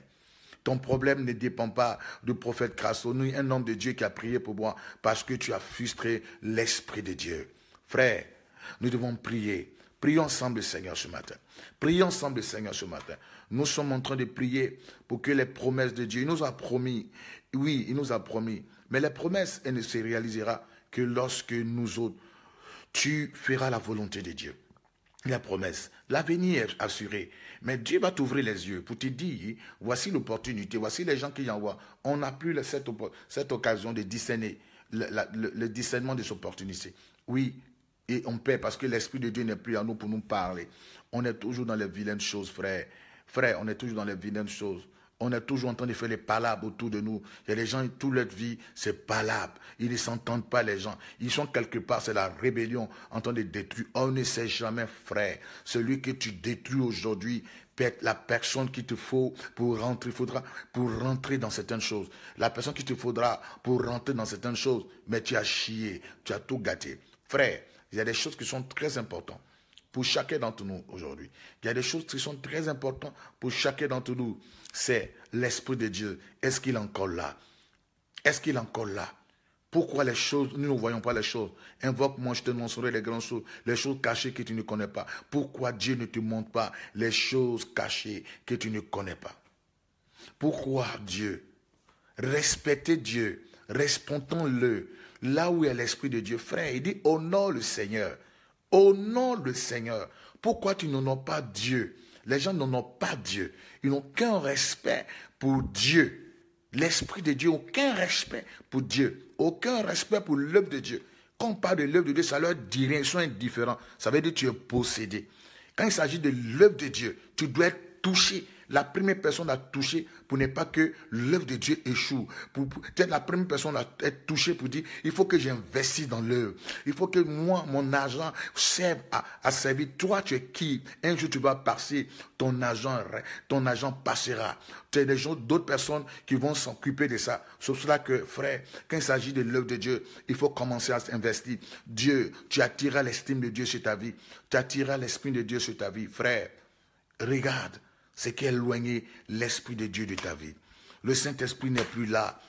Ton problème ne dépend pas du prophète Crasso, Nous, un homme de Dieu qui a prié pour moi, parce que tu as frustré l'Esprit de Dieu. Frère, nous devons prier Prions ensemble Seigneur ce matin. Prions ensemble Seigneur ce matin. Nous sommes en train de prier pour que les promesses de Dieu, il nous a promis, oui, il nous a promis, mais les promesses, elles ne se réalisera que lorsque nous autres, tu feras la volonté de Dieu. La promesse, l'avenir assuré. Mais Dieu va t'ouvrir les yeux pour te dire, voici l'opportunité, voici les gens qui y envoient. On n'a plus cette, cette occasion de discerner, le, le discernement des opportunités. Oui, et on paie parce que l'Esprit de Dieu n'est plus à nous pour nous parler. On est toujours dans les vilaines choses, frère. Frère, on est toujours dans les vilaines choses. On est toujours en train de faire les palabres autour de nous. Il y a gens, toute leur vie, c'est palabre. Ils ne s'entendent pas, les gens. Ils sont quelque part, c'est la rébellion en train de détruire. On ne sait jamais, frère. Celui que tu détruis aujourd'hui, peut la personne qu'il te faut pour rentrer, pour rentrer dans certaines choses. La personne qui te faudra pour rentrer dans certaines choses. Mais tu as chié, tu as tout gâté. Frère, il y a des choses qui sont très importantes pour chacun d'entre nous aujourd'hui. Il y a des choses qui sont très importantes pour chacun d'entre nous. C'est l'Esprit de Dieu. Est-ce qu'il est encore là Est-ce qu'il est encore là pourquoi les choses, nous ne voyons pas les choses Invoque-moi, je te montrerai les grandes choses, les choses cachées que tu ne connais pas. Pourquoi Dieu ne te montre pas les choses cachées que tu ne connais pas Pourquoi Dieu Respectez Dieu, respectons-le, là où est l'Esprit de Dieu. Frère, il dit, honore le Seigneur. Honore le Seigneur. Pourquoi tu n'honores pas Dieu Les gens ont pas Dieu. Ils n'ont aucun respect pour Dieu. L'Esprit de Dieu, aucun respect pour Dieu. Aucun respect pour l'œuvre de Dieu. Quand on parle de l'œuvre de Dieu, ça leur dit rien, ils sont indifférents. Ça veut dire que tu es possédé. Quand il s'agit de l'œuvre de Dieu, tu dois être touché la première personne à toucher pour ne pas que l'œuvre de Dieu échoue. Pour, être la première personne à être touchée pour dire, il faut que j'investisse dans l'œuvre. Il faut que moi, mon argent serve à, servir. Toi, tu es qui Un jour, tu vas passer. Ton argent, ton passera. Tu as des gens, d'autres personnes qui vont s'occuper de ça. C'est cela que, frère, quand il s'agit de l'œuvre de Dieu, il faut commencer à s'investir. Dieu, tu attireras l'estime de Dieu sur ta vie. Tu attireras l'esprit de Dieu sur ta vie. Frère, regarde c'est qu'éloigner l'Esprit de Dieu de ta vie. Le Saint-Esprit n'est plus là.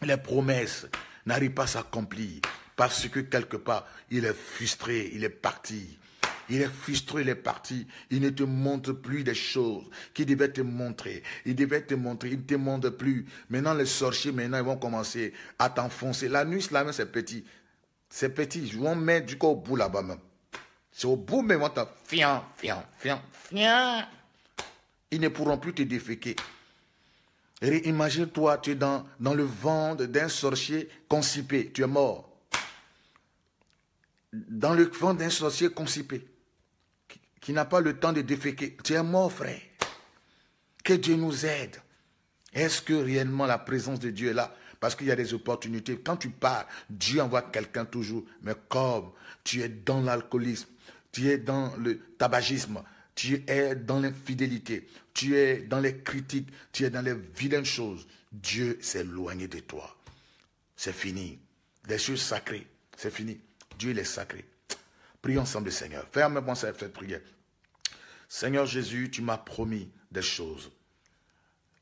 Les promesses n'arrivent pas à s'accomplir parce que quelque part, il est frustré, il est parti. Il est frustré, il est parti. Il ne te montre plus des choses qu'il devait te montrer. Il devait te montrer, il ne te montre plus. Maintenant, les sorciers, maintenant, ils vont commencer à t'enfoncer. La nuit, c'est petit. C'est petit. Je vais mettre du coup au bout là-bas C'est au bout, mais moi, t'as fian, fian, fian, fian. Ils ne pourront plus te déféquer. réimagine toi tu es dans, dans le ventre d'un sorcier concipé, tu es mort. Dans le vent d'un sorcier concipé, qui, qui n'a pas le temps de déféquer, tu es mort, frère. Que Dieu nous aide. Est-ce que réellement la présence de Dieu est là Parce qu'il y a des opportunités. Quand tu pars, Dieu envoie quelqu'un toujours. Mais comme tu es dans l'alcoolisme, tu es dans le tabagisme, tu es dans l'infidélité, tu es dans les critiques, tu es dans les vilaines choses, Dieu s'est éloigné de toi. C'est fini. Les choses sacrées, c'est fini. Dieu, il est sacré. Prions ensemble, Seigneur. Ferme-moi cette prière. Seigneur Jésus, tu m'as promis des choses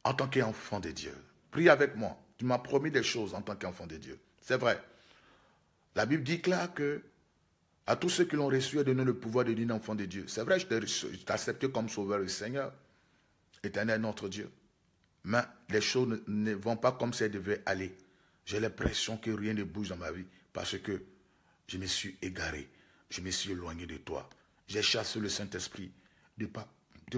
en tant qu'enfant de Dieu. Prie avec moi. Tu m'as promis des choses en tant qu'enfant de Dieu. C'est vrai. La Bible dit là que à tous ceux qui l'ont reçu, a donné le pouvoir de devenir enfant de Dieu. C'est vrai, je t'ai accepté comme sauveur et Seigneur. Éternel notre Dieu, mais les choses ne vont pas comme ça devait aller. J'ai l'impression que rien ne bouge dans ma vie parce que je me suis égaré, je me suis éloigné de toi. J'ai chassé le Saint-Esprit de,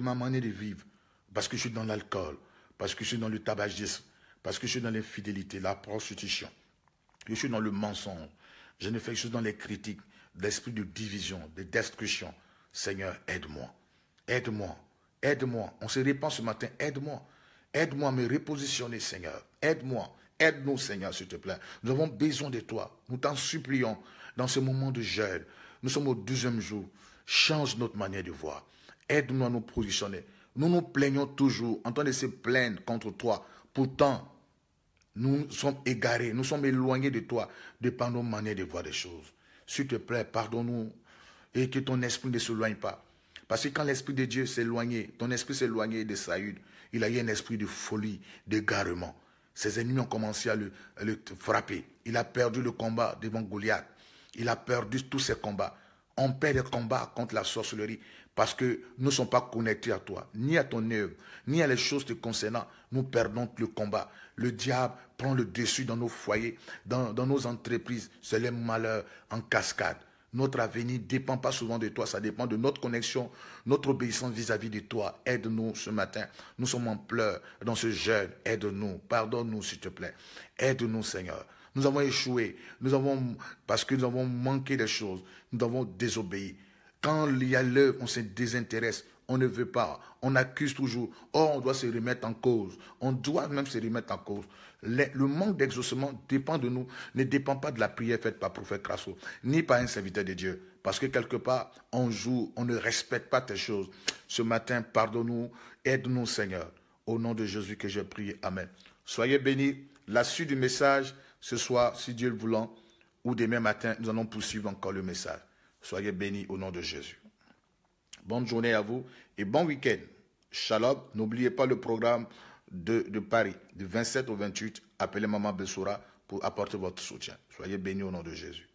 ma manière de vivre parce que je suis dans l'alcool, parce que je suis dans le tabagisme, parce que je suis dans l'infidélité, la prostitution. Je suis dans le mensonge. Je ne fais que dans les critiques, l'esprit de division, de destruction. Seigneur, aide-moi. Aide-moi Aide-moi. On se répand ce matin. Aide-moi. Aide-moi à me repositionner, Seigneur. Aide-moi. Aide-nous, Seigneur, s'il te plaît. Nous avons besoin de toi. Nous t'en supplions dans ce moment de jeûne. Nous sommes au deuxième jour. Change notre manière de voir. Aide-nous à nous positionner. Nous nous plaignons toujours. En train de se plaindre contre toi. Pourtant, nous sommes égarés. Nous sommes éloignés de toi. De par nos manières de voir des choses. S'il te plaît, pardonne-nous. Et que ton esprit ne s'éloigne pas. Parce que quand l'Esprit de Dieu s'éloignait, ton esprit s'éloignait de Saïd, il a eu un esprit de folie, d'égarement. Ses ennemis ont commencé à le, frapper. Il a perdu le combat devant Goliath. Il a perdu tous ses combats. On perd les combats contre la sorcellerie parce que nous ne sommes pas connectés à toi, ni à ton œuvre, ni à les choses te concernant. Nous perdons le combat. Le diable prend le dessus dans nos foyers, dans, dans nos entreprises. C'est les malheur en cascade. Notre avenir ne dépend pas souvent de toi, ça dépend de notre connexion, notre obéissance vis-à-vis de toi. Aide-nous ce matin. Nous sommes en pleurs dans ce jeûne. Aide-nous. Pardonne-nous, s'il te plaît. Aide-nous, Seigneur. Nous avons échoué. Nous avons, parce que nous avons manqué des choses. Nous avons désobéi. Quand il y a l'œuvre, on se désintéresse. On ne veut pas. On accuse toujours. Or, on doit se remettre en cause. On doit même se remettre en cause le manque d'exaucement dépend de nous, ne dépend pas de la prière faite par prophète Crasso, ni par un serviteur de Dieu. Parce que quelque part, on joue, on ne respecte pas tes choses. Ce matin, pardonne-nous, aide-nous Seigneur. Au nom de Jésus que je prie, Amen. Soyez bénis. La suite du message, ce soir, si Dieu le voulant, ou demain matin, nous allons poursuivre encore le message. Soyez bénis au nom de Jésus. Bonne journée à vous et bon week-end. Shalom, n'oubliez pas le programme de, Paris, du 27 au 28, appelez Maman Bessoura pour apporter votre soutien. Soyez bénis au nom de Jésus.